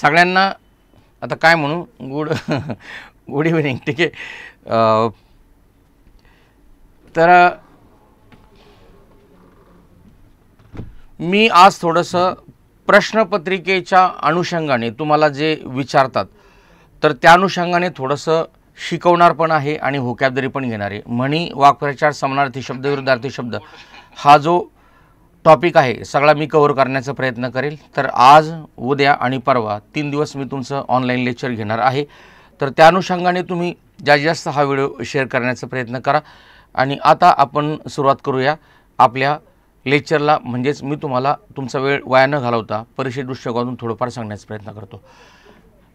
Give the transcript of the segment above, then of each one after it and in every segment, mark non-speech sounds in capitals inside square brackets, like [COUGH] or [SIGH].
सगळ्यांना आता काय म्हणू गुड [LAUGHS] गुड इव्हनिंग ठीक आहे तर मी आज थोडंसं प्रश्नपत्रिकेच्या अनुषंगाने तुम्हाला जे विचारतात तर त्या अनुषंगाने थोडंसं शिकवणार पण आहे आणि होकॅबदरी पण घेणार आहे म्हणी वाक्प्रचार समानार्थी शब्द विरुद्धार्थी शब्द हा जो टॉपिक आहे सगळा मी कवर करण्याचा प्रयत्न करेल तर आज उद्या आणि परवा तीन दिवस मी तुमचं ऑनलाईन लेक्चर घेणार आहे तर त्या अनुषंगाने तुम्ही जास्तीत जास्त हा व्हिडिओ शेअर करण्याचा प्रयत्न करा आणि आता आपण सुरुवात करूया आपल्या लेक्चरला म्हणजेच मी तुम्हाला तुमचा वेळ वाया न घालवता परीक्षे दृष्टिकोनातून थोडंफार सांगण्याचा प्रयत्न करतो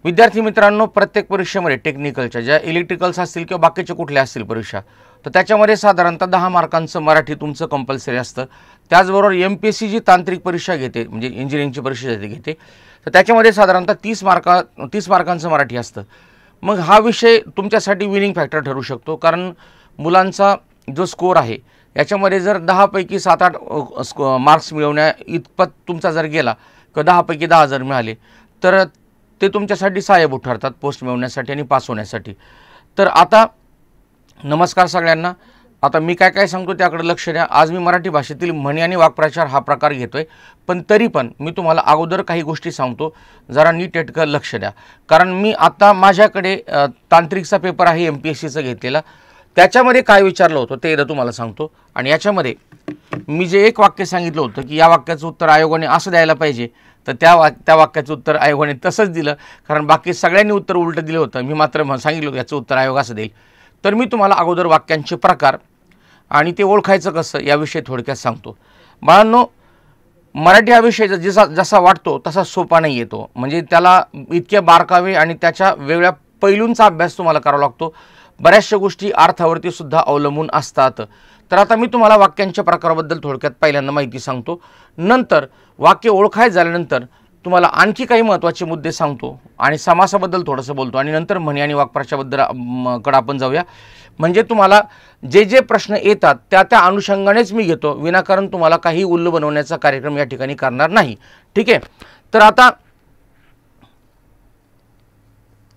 विद्यार्थी मित्रांनो प्रत्येक परीक्षेमध्ये टेक्निकलच्या ज्या इलेक्ट्रिकल्स असतील किंवा बाकीच्या कुठल्या असतील परीक्षा तर त्याच्यामध्ये साधारणतः दहा मार्कांचं मराठी तुमचं कंपल्सरी असतं त्याचबरोबर एम पी एस सी जी तांत्रिक परीक्षा घेते म्हणजे इंजिनिअरिंगची परीक्षा घेते तर त्याच्यामध्ये साधारणतः तीस मार्का तीस मार्कांचं मराठी असतं मग हा विषय तुमच्यासाठी विनिंग फॅक्टर ठरू शकतो कारण मुलांचा जो स्कोअर आहे याच्यामध्ये जर दहापैकी सात आठ स्को मार्क्स मिळवण्या इतपत तुमचा जर गेला किंवा दहापैकी दहा हजार मिळाले तर ते तुमच्यासाठी साहेब ठरतात पोस्ट मिळवण्यासाठी आणि पास होण्यासाठी तर आता नमस्कार सगळ्यांना आता मी काय काय सांगतो त्याकडे लक्ष द्या आज मी मराठी भाषेतील म्हणी आणि वाक्प्रचार हा प्रकार घेतो आहे पण तरी पण मी तुम्हाला अगोदर काही गोष्टी सांगतो जरा नीट नीटेटकं लक्ष द्या कारण मी आता माझ्याकडे तांत्रिकचा पेपर आहे एम पी एस सीचा घेतलेला त्याच्यामध्ये काय विचारलं होतं ते एकदा तुम्हाला सांगतो आणि याच्यामध्ये मी जे एक वाक्य सांगितलं होतं की या वाक्याचं उत्तर आयोगाने असं द्यायला पाहिजे तर त्या वा त्या वाक्याचं उत्तर आयोगाने तसंच दिलं कारण बाकी सगळ्यांनी उत्तर उलटं दिलं होतं मी मात्र सांगितलं याचं उत्तर आयोग असं देईल तर मी तुम्हाला अगोदर वाक्यांचे प्रकार आणि ते ओळखायचं कसं याविषयी थोडक्यात सांगतो बाळांनो मराठी हा विषय जसा जसा वाटतो तसा सोपा नाही येतो म्हणजे त्याला इतके बारकावे आणि त्याच्या वेगळ्या पैलूंचा अभ्यास तुम्हाला करावा लागतो बऱ्याचशा गोष्टी अर्थावरती सुद्धा अवलंबून असतात तर आता मी तुम्हाला वाक्यांच्या प्रकाराबद्दल थोडक्यात पहिल्यांदा माहिती सांगतो नंतर वाक्य ओळखाय झाल्यानंतर तुम्हाला आणखी काही महत्त्वाचे मुद्दे सांगतो आणि समासाबद्दल थोडंसं बोलतो आणि नंतर म्हणी आणि वाकप्रशाबद्दल कडं आपण जाऊया म्हणजे तुम्हाला जे जे प्रश्न येतात त्या त्या अनुषंगानेच मी घेतो विनाकारण तुम्हाला काही उल्लं बनवण्याचा कार्यक्रम या ठिकाणी करणार नाही ठीक आहे तर आता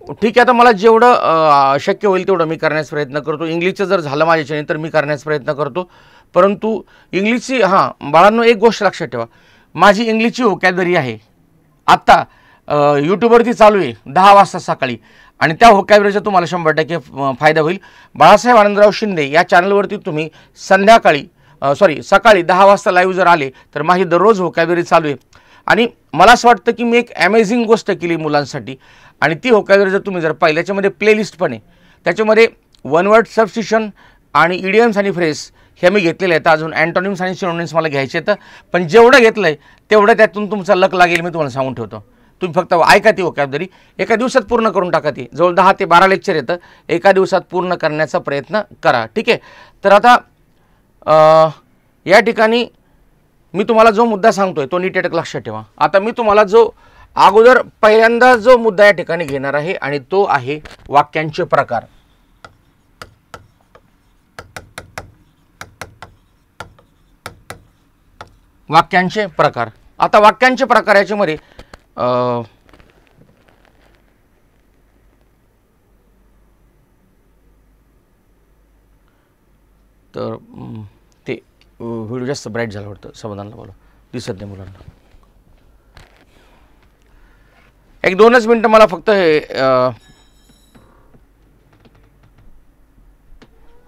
ठीक आहे आता मला जेवढं शक्य होईल तेवढं मी करण्याचा प्रयत्न करतो इंग्लिशचं जर झालं माझ्याच्याने तर मी करण्याचा प्रयत्न करतो परंतु इंग्लिशची हां बाळांनो एक गोष्ट लक्षात ठेवा माझी इंग्लिशची ओकॅदरी आहे आत्ता यूट्यूबवरती चालू आहे दहा वाजता सकाळी आणि त्या होकाविरोधात तुम्हाला शंभर टक्के फायदा होईल बाळासाहेब आनंदराव शिंदे या चॅनलवरती तुम्ही संध्याकाळी सॉरी सकाळी दहा वाजता लाईव्ह जर आले तर माझी दररोज होकाविरी चालू आहे आणि मला असं वाटतं की मी एक ॲमेझिंग गोष्ट केली मुलांसाठी आणि ती होकाविरी जर तुम्ही जर पाहिली त्याच्यामध्ये प्लेलिस्ट पण आहे त्याच्यामध्ये वन वर्ड सबस्टिशन आणि इडियम्स आणि फ्रेस हे मी घेतलेले आहेत अजून अँटॉनिम्स आणि सिनोनिम्स मला घ्यायचे आहेत पण जेवढं घेतलं आहे तेवढं त्यातून तुमचा लक लागेल मी तुम्हाला सांगून ठेवतो तुम्ही फक्त ऐका ती वकॅबदरी एका दिवसात पूर्ण करून टाका ती जवळ दहा ते बारा लेक्चर येतं एका दिवसात पूर्ण करण्याचा प्रयत्न करा ठीक आहे तर आता या ठिकाणी मी तुम्हाला जो मुद्दा सांगतोय तो नीट एटक लक्षात ठेवा आता मी तुम्हाला जो अगोदर पहिल्यांदा जो मुद्दा या ठिकाणी घेणार आहे आणि तो आहे वाक्यांचे प्रकार वाक्यांचे प्रकार आता वाक्यांचे प्रकार याच्यामध्ये Uh, तर ते व्हिडिओ जास्त ब्राईट झाला वाटतं समाधानला बोला दिसत नाही मुलांना एक दोनच मिनटं मला फक्त हे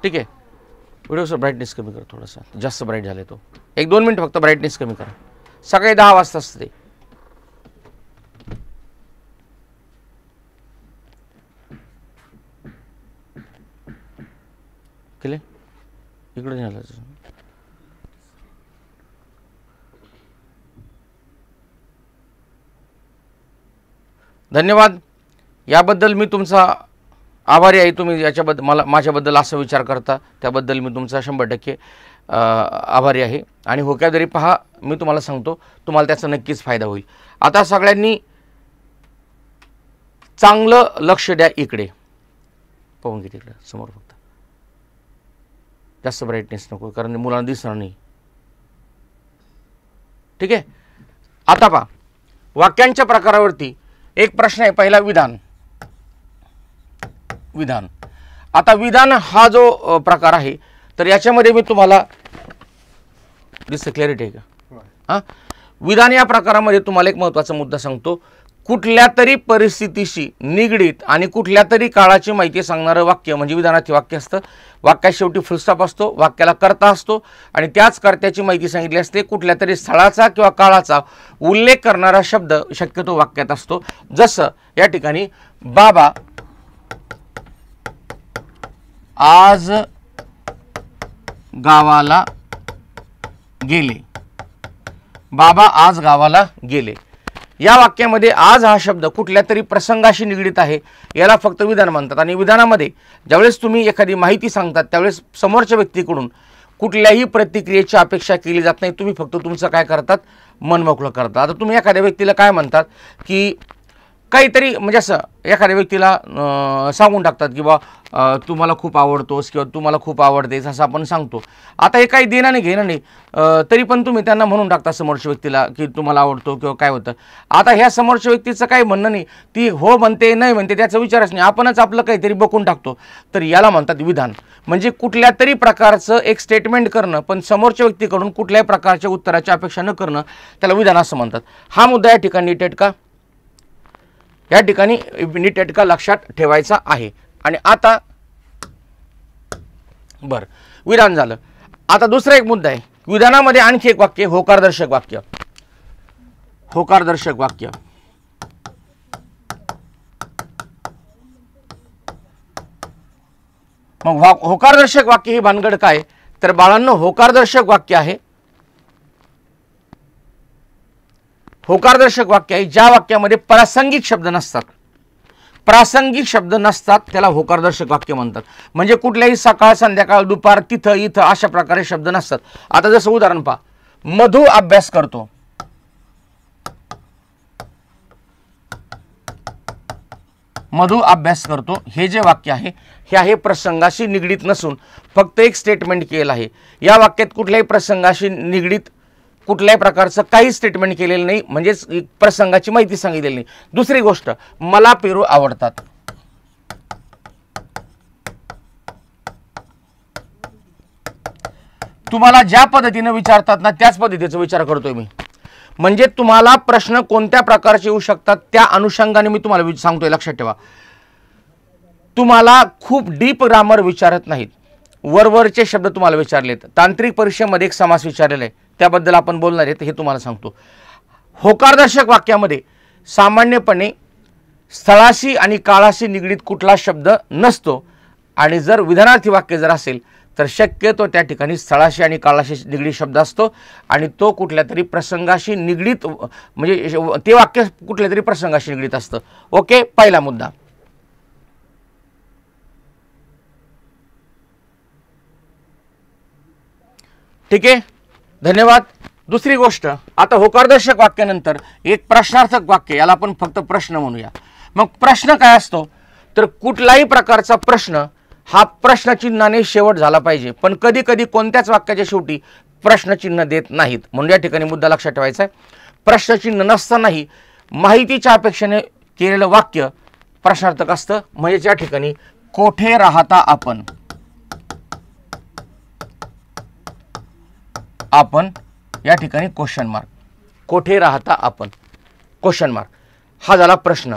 ठीक आहे सर ब्राईटनेस कमी कर थोडासा जास्त ब्राईट झाले तो एक दोन मिनटं फक्त ब्राईटनेस कमी करा सकाळी दहा वाजता असते केले इकडे झालं धन्यवाद याबद्दल मी तुमचा आभारी आहे तुम्ही याच्याबद्दल मला माझ्याबद्दल असा विचार करता त्याबद्दल मी तुमचा शंभर टक्के आभारी आहे आणि जरी हो, पहा मी तुम्हाला सांगतो तुम्हाला त्याचा नक्कीच फायदा होईल आता सगळ्यांनी चांगलं लक्ष द्या इकडे पाहून घे तिकडे समोर फक्त जास्त ब्राईटनेस नको कारण मुलांना दिसणार नाही ठीक आहे आता पहा वाक्यांच्या प्रकारावरती एक प्रश्न आहे पहिला विधान विधान आता विधान हा जो प्रकार आहे तर याच्यामध्ये मी तुम्हाला दिस क्लॅरिटी आहे का हां विधान या प्रकारामध्ये तुम्हाला एक महत्त्वाचा मुद्दा सांगतो कुठल्या तरी परिस्थितीशी निगडीत आणि कुठल्या तरी काळाची माहिती सांगणारं वाक्य म्हणजे विधानाची वाक्य असतं वाक्या शेवटी फुलस्टाप असतो वाक्याला कर्ता असतो आणि त्याच कर्त्याची माहिती सांगितली असते कुठल्या तरी स्थळाचा किंवा काळाचा उल्लेख करणारा शब्द शक्यतो वाक्यात असतो जसं या ठिकाणी बाबा आज गावाला गेले बाबा आज गावाला गेले या वाक्यामध्ये आज हा शब्द कुठल्या तरी प्रसंगाशी निगडीत आहे याला फक्त विधान म्हणतात आणि विधानामध्ये ज्यावेळेस तुम्ही एखादी माहिती सांगतात त्यावेळेस समोरच्या व्यक्तीकडून कुठल्याही प्रतिक्रियेची अपेक्षा केली जात नाही तुम्ही फक्त तुमचं काय करतात मनमोकळं करतात आता तुम्ही एखाद्या व्यक्तीला काय म्हणतात की काहीतरी म्हणजे असं एखाद्या व्यक्तीला सांगून टाकतात की बा तुम्हाला खूप आवडतोस किंवा तुम्हाला खूप आवडतेस असं आपण सांगतो आता हे काही देणं नाही घेणं नाही तरी पण तुम्ही त्यांना म्हणून टाकता समोरच्या व्यक्तीला की तुम्हाला आवडतो किंवा काय होतं आता ह्या समोरच्या व्यक्तीचं काही म्हणणं नाही ती हो म्हणते नाही म्हणते त्याचा विचारच नाही आपणच आपलं काहीतरी बघून टाकतो तर याला म्हणतात विधान म्हणजे कुठल्या तरी प्रकारचं एक स्टेटमेंट करणं पण समोरच्या व्यक्तीकडून कुठल्याही प्रकारच्या उत्तराची अपेक्षा न करणं त्याला विधान असं म्हणतात हा मुद्दा या ठिकाणी टेटका या ठिकाणी नीट नेटका लक्षात ठेवायचा आहे आणि आता बरं विधान झालं आता दुसरा एक मुद्दा आहे विधानामध्ये आणखी एक वाक्य होकारदर्शक वाक्य होकारदर्शक वाक्य मग होकारदर्शक वाक्य ही भानगड काय तर बाळांनो होकारदर्शक वाक्य आहे होकारदर्शक वाक्य आहे ज्या वाक्यामध्ये प्रासंगिक शब्द नसतात प्रासंगिक शब्द नसतात त्याला होकारदर्शक वाक्य म्हणतात म्हणजे कुठल्याही सकाळ संध्याकाळ दुपार तिथं इथं अशा प्रकारे शब्द नसतात आता जसं उदाहरण पहा मधू अभ्यास करतो मधू अभ्यास करतो हे जे वाक्य आहे हे आहे प्रसंगाशी निगडीत नसून फक्त एक स्टेटमेंट केलं आहे या वाक्यात कुठल्याही प्रसंगाशी निगडीत कुठल्याही प्रकारचं काही स्टेटमेंट केलेलं नाही म्हणजेच प्रसंगाची माहिती सांगितलेली नाही दुसरी गोष्ट मला पेरू आवडतात तुम्हाला ज्या पद्धतीनं विचारतात ना त्याच पद्धतीचा विचार करतोय मी म्हणजे तुम्हाला प्रश्न कोणत्या प्रकारचे येऊ शकतात त्या अनुषंगाने मी तुम्हाला सांगतोय लक्षात ठेवा तुम्हाला खूप डीप ग्रामर विचारत नाहीत वरवरचे शब्द तुम्हाला विचारलेत तांत्रिक परीक्षेमध्ये एक समास विचारलेला आहे त्याबद्दल आपण बोलणार आहेत हे तुम्हाला सांगतो होकारदर्शक वाक्यामध्ये सामान्यपणे स्थळाशी आणि काळाशी निगडीत कुठला शब्द नसतो आणि जर विधानार्थी वाक्य जर असेल तर शक्यतो त्या ठिकाणी स्थळाशी आणि काळाशी निगडीत शब्द असतो आणि तो कुठल्या तरी प्रसंगाशी निगडीत म्हणजे ते वाक्य कुठल्या तरी प्रसंगाशी निगडीत असतं ओके पहिला मुद्दा ठीक आहे धन्यवाद दुसरी गोष्ट आता होकारदर्शक वाक्यानंतर एक प्रश्नार्थक वाक्य याला आपण फक्त प्रश्न म्हणूया मग प्रश्न काय असतो तर कुठलाही प्रकारचा प्रश्न हा प्रश्नचिन्हाने शेवट झाला पाहिजे पण कधी कधी कोणत्याच वाक्याच्या शेवटी प्रश्नचिन्ह देत नाहीत म्हणून या ठिकाणी मुद्दा लक्षात ठेवायचा आहे प्रश्नचिन्ह नसतानाही माहितीच्या अपेक्षेने केलेलं वाक्य प्रश्नार्थक असतं म्हणजे या ठिकाणी कोठे राहता आपण आपण या ठिकाणी क्वेश्चन मार्क कोठे राहता आपण क्वेश्चन मार्क हा झाला प्रश्न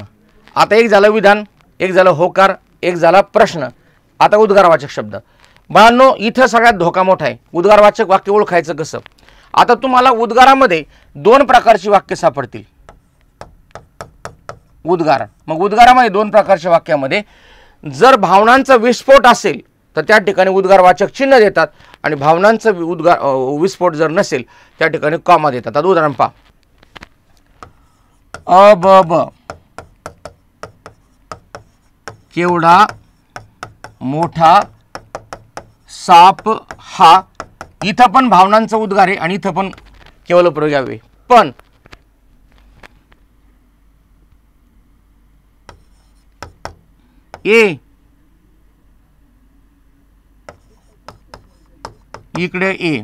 आता एक झालं विधान एक झालं होकार एक झाला प्रश्न आता उद्गारवाचक शब्द बाळांनो इथं सगळ्यात धोका मोठा आहे उद्गारवाचक वाक्य ओळखायचं कसं आता तुम्हाला उद्गारामध्ये दोन प्रकारची वाक्य सापडतील उद्गार मग उद्गारामध्ये दोन प्रकारच्या वाक्यामध्ये जर भावनांचा विस्फोट असेल तर त्या ठिकाणी उद्गारवाचक चिन्ह देतात आणि भावनांचं उद्गार विस्फोट जर नसेल त्या ठिकाणी कॉमा देतात आता उदाहरण पहा अ ब ब केवढा मोठा साप हा इथं पण भावनांचा उद्गार आहे आणि इथं पण केवळ प्रयोग यावे पण ए इकडे ए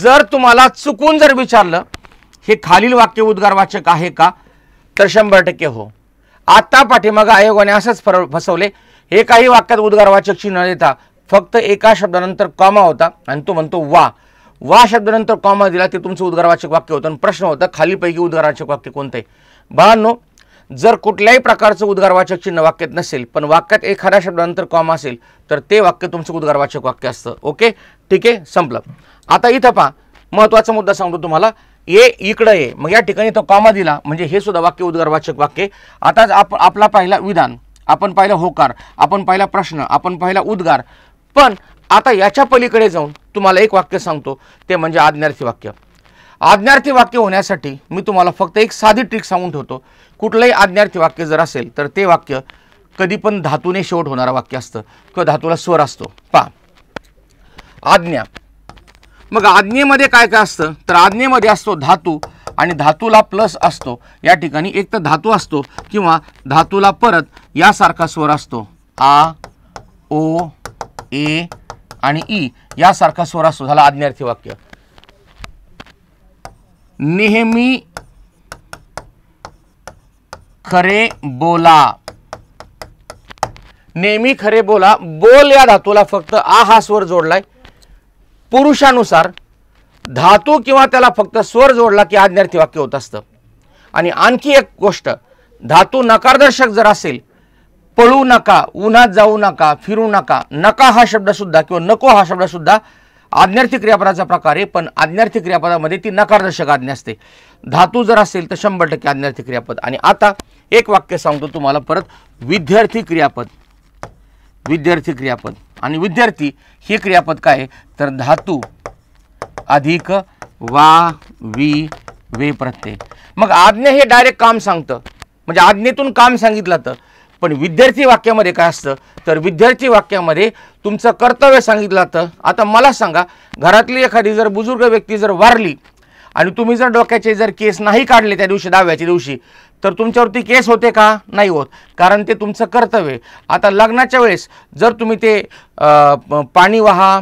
जर तुम्हाला चुकून जर विचारलं हे खालील वाक्य उद्गारवाचक आहे का तर शंभर टक्के हो आता पाठीमाग आयोगाने असंच फसवले हे काही वाक्यात उद्गारवाचक न देता फक्त एका शब्दानंतर कॉमा होता आणि तो म्हणतो वा वा शब्दानंतर कॉमा दिला ते तुमचं उद्गारवाचक वाक्य होतं आणि प्रश्न होता खालीपैकी उद्गारवाचक वाक्य कोणतं आहे जर कुठल्याही प्रकारचं उद्गारवाचक चिन्ह वाक्यात नसेल पण वाक्यात एखाद्या शब्दानंतर कॉम असेल तर ते वाक्य तुमचं उद्गारवाचक वाक्य असतं ओके ठीक आहे संपलं आता इथं पहा महत्त्वाचा मुद्दा सांगतो तुम्हाला ये इकडं ये मग या ठिकाणी तो कॉमा दिला म्हणजे हे सुद्धा वाक्य उद्गारवाचक वाक्य आताच आप आपला पाहिला विधान आपण पाहिला होकार आपण पाहिला प्रश्न आपण पाहिला उद्गार पण आता याच्या पलीकडे जाऊन तुम्हाला एक वाक्य सांगतो ते म्हणजे आज्ञार्थी वाक्य आज्ञार्थी वाक्य होण्यासाठी मी तुम्हाला फक्त एक साधी ट्रिक सांगून ठेवतो कुठलंही आज्ञार्थी वाक्य जर असेल तर ते वाक्य कधी पण धातूने शेवट होणारं वाक्य असतं किंवा धातूला स्वर असतो पा आज्ञा मग आज्ञेमध्ये काय काय असतं तर आज्ञेमध्ये असतो धातू आणि धातूला प्लस असतो या ठिकाणी एक तर धातू असतो किंवा धातूला परत यासारखा स्वर असतो आ ओ ए आणि ई यासारखा स्वर असतो झाला आज्ञार्थी वाक्य नेहमी खरे बोला नेहमी खरे बोला बोल या धातूला फक्त आ हा स्वर जोडलाय पुरुषानुसार धातू किंवा त्याला फक्त स्वर जोडला की आज्ञार्थी वाक्य होत असतं आणि आणखी एक गोष्ट धातू नकारदर्शक जर असेल पळू नका उन्हात जाऊ नका फिरू नका नका हा शब्द सुद्धा किंवा नको हा शब्द सुद्धा आज्ञार्थी क्रियापदाचा प्रकार आहे पण आज्ञार्थी क्रियापदामध्ये ती नकारदर्शक आज्ञा असते धातू जर असेल तर शंभर टक्के आज्ञार्थी क्रियापद आणि आता एक वाक्य सांगतो तुम्हाला परत विद्यार्थी क्रियापद विद्यार्थी क्रियापद आणि विद्यार्थी हे क्रियापद काय तर धातू अधिक वा वी वे प्रत्यय मग आज्ञा हे डायरेक्ट काम सांगतं म्हणजे आज्ञेतून काम सांगितलं तर पण विद्यार्थी वाक्यामध्ये काय असतं तर विद्यार्थी वाक्यामध्ये तुमचं कर्तव्य सांगितलं जातं आता मला सांगा घरातली एखादी जर बुजुर्ग व्यक्ती जर वारली आणि तुम्ही जर डोक्याचे जर केस नाही काढले त्या दिवशी दहाव्याच्या दिवशी तर तुमच्यावरती केस होते का नाही होत कारण ते तुमचं कर्तव्य आता लग्नाच्या वेळेस जर तुम्ही ते पाणी वाहा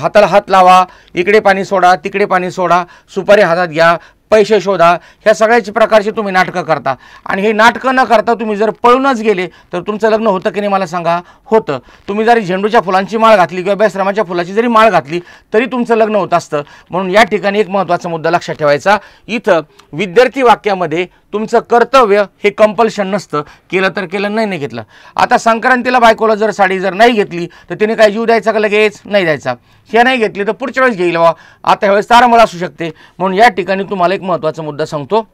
हाताला हात लावा इकडे पाणी सोडा तिकडे पाणी सोडा सुपारी हातात घ्या पैसे शोधा ह्या सगळ्याच प्रकारची तुम्ही नाटकं करता आणि हे नाटकं न करता तुम्ही जर पळूनच गेले तर तुमचं लग्न होतं की नाही मला सांगा होतं तुम्ही जरी झेंडूच्या फुलांची माळ घातली किंवा बेसरामाच्या फुलाची जरी माळ घातली तरी तुमचं लग्न होत असतं म्हणून या ठिकाणी एक महत्त्वाचा मुद्दा लक्षात ठेवायचा इथं विद्यार्थी वाक्यामध्ये तुमचं कर्तव्य हे कंपल्शन नसतं केलं तर केलं नाही नाही घेतलं आता संक्रांतीला बायकोला जर साडी जर नाही घेतली तर तिने काय जीव द्यायचा का लगेच नाही द्यायचा हे नाही घेतली तर पुढच्या वेळेस घेईल बा आता ह्यावेळेस तारामळ असू शकते म्हणून या ठिकाणी तुम्हाला एक महत्त्वाचा मुद्दा सांगतो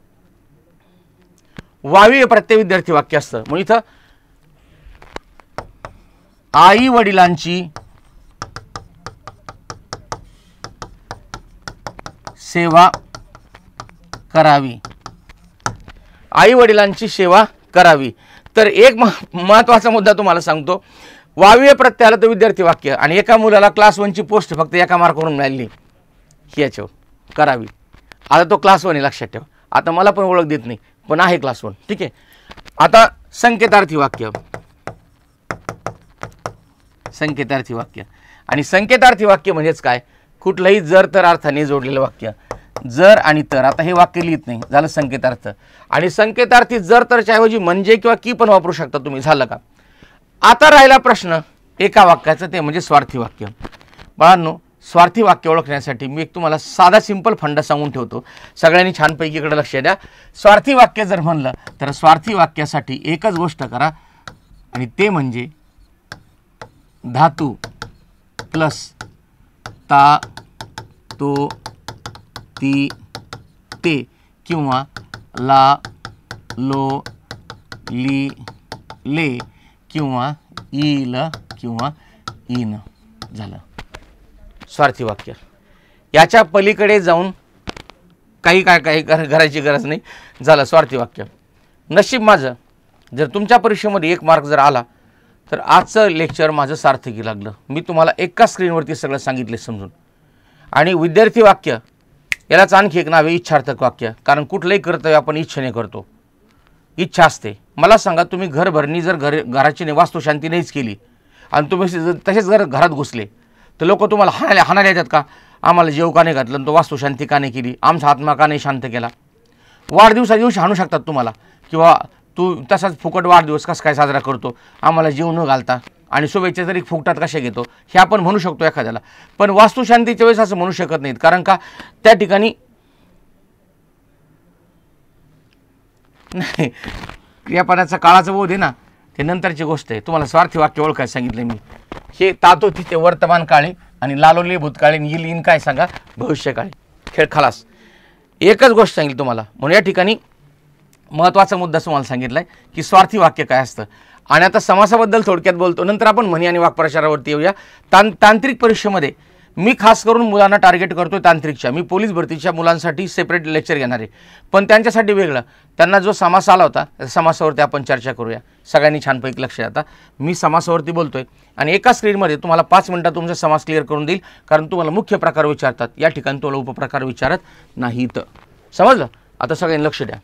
वावी प्रत्यय विद्यार्थी वाक्य असतं मग इथं आई वडिलांची सेवा करावी आई वडिलांची सेवा करावी तर एक महत्त्वाचा मुद्दा तुम्हाला सांगतो वावी प्रत्ययाला तर विद्यार्थी वाक्य आणि एका मुलाला क्लास वनची पोस्ट फक्त एका मार्कवरून मिळाली याच्यावर करावी आता तो क्लास वन आहे लक्षात ठेवा आता मला पण ओळख देत नाही पण आहे क्लास वन ठीक आहे आता संकेतार्थी वाक्य संकेतार्थी वाक्य आणि संकेतार्थी वाक्य म्हणजेच काय कुठलंही जर तर अर्थाने जोडलेलं वाक्य जर आणि तर आता हे वाक्य लिहित नाही झालं संकेतार्थ आणि संकेतार्थी जर तरच्या ऐवजी म्हणजे किंवा की पण वापरू शकता तुम्ही झालं का आता राहिला प्रश्न एका वाक्याचं ते म्हणजे स्वार्थी वाक्य बाळांनो स्वार्थी वाक्य ओळखण्यासाठी मी एक तुम्हाला साधा सिंपल फंडा सांगून ठेवतो सगळ्यांनी छानपैकी इकडे लक्ष द्या स्वार्थी वाक्य जर म्हणलं तर स्वार्थी वाक्यासाठी एकच गोष्ट करा आणि ते म्हणजे धातू प्लस ता तो ती ते किंवा ला लो ली ले किंवा इल किंवा इन झालं स्वार्थी वाक्य याच्या पलीकडे जाऊन काही काय काही करायची गरज नाही झालं स्वार्थी वाक्य नशीब माझं जर तुमच्या परीक्षेमध्ये एक मार्क जर आला तर आजचं लेक्चर माझं सार्थकी लागलं मी तुम्हाला एका स्क्रीनवरती सगळं सांगितले समजून आणि विद्यार्थी वाक्य यालाच आणखी एक नाव आहे इच्छार्थक वाक्य कारण कुठलंही कर्तव्य आपण इच्छेने करतो इच्छा असते मला सांगा तुम्ही घरभरणी जर घर घराची वास्तुशांती नाहीच केली आणि तुम्ही तसेच घर घरात घुसले तर लोक तुम्हाला हाणायला हाणायला येतात का आम्हाला जेव का नाही घातलं तो वास्तुशांती का नाही केली आमचा आत्मा का नाही शांत केला वाढदिवसा दिवशी हाणू शकतात तुम्हाला किंवा तू तसाच फुकट वाढदिवस कसं काय साजरा करतो आम्हाला जीव न घालता आणि शुभेच्छा जरी फुकटात कशा घेतो हे आपण म्हणू शकतो एखाद्याला पण वास्तुशांतीच्या वेळेस असं म्हणू शकत नाहीत कारण का त्या ठिकाणी नाही क्रियापदाचा काळाचा बोध आहे ना ते नंतरची गोष्ट आहे तुम्हाला स्वार्थी वाक्य ओळखायला सांगितलं मी हे तातो तिथे वर्तमान काळे आणि लालोली भूतकाळीन येईल इन काय सांगा भविष्यकाळी खेळ खलास एकच गोष्ट सांगेल तुम्हाला म्हणून या ठिकाणी महत्त्वाचा मुद्दा तुम्हाला सांगितला आहे की स्वार्थी वाक्य काय असतं आणि आता समासाबद्दल थोडक्यात बोलतो नंतर आपण म्हणी आणि वाक्प्रचारावरती येऊया तां तांत्रिक परीक्षेमध्ये मी खास करून मुलांना टार्गेट करतो तांत्रिकच्या मी पोलीस भरतीच्या मुलांसाठी सेपरेट लेक्चर घेणार आहे पण त्यांच्यासाठी वेगळं त्यांना जो समास आला होता त्या समासावरती आपण चर्चा करूया सगळ्यांनी छानपैकी लक्ष आता मी समासावरती बोलतोय आणि एका स्क्रीनमध्ये तुम्हाला पाच मिनटात तुमचा समास क्लिअर करून देईल कारण तुम्हाला मुख्य प्रकार विचारतात या ठिकाणी तुम्हाला उपप्रकार विचारत नाहीत समजलं आता सगळ्यांनी लक्ष द्या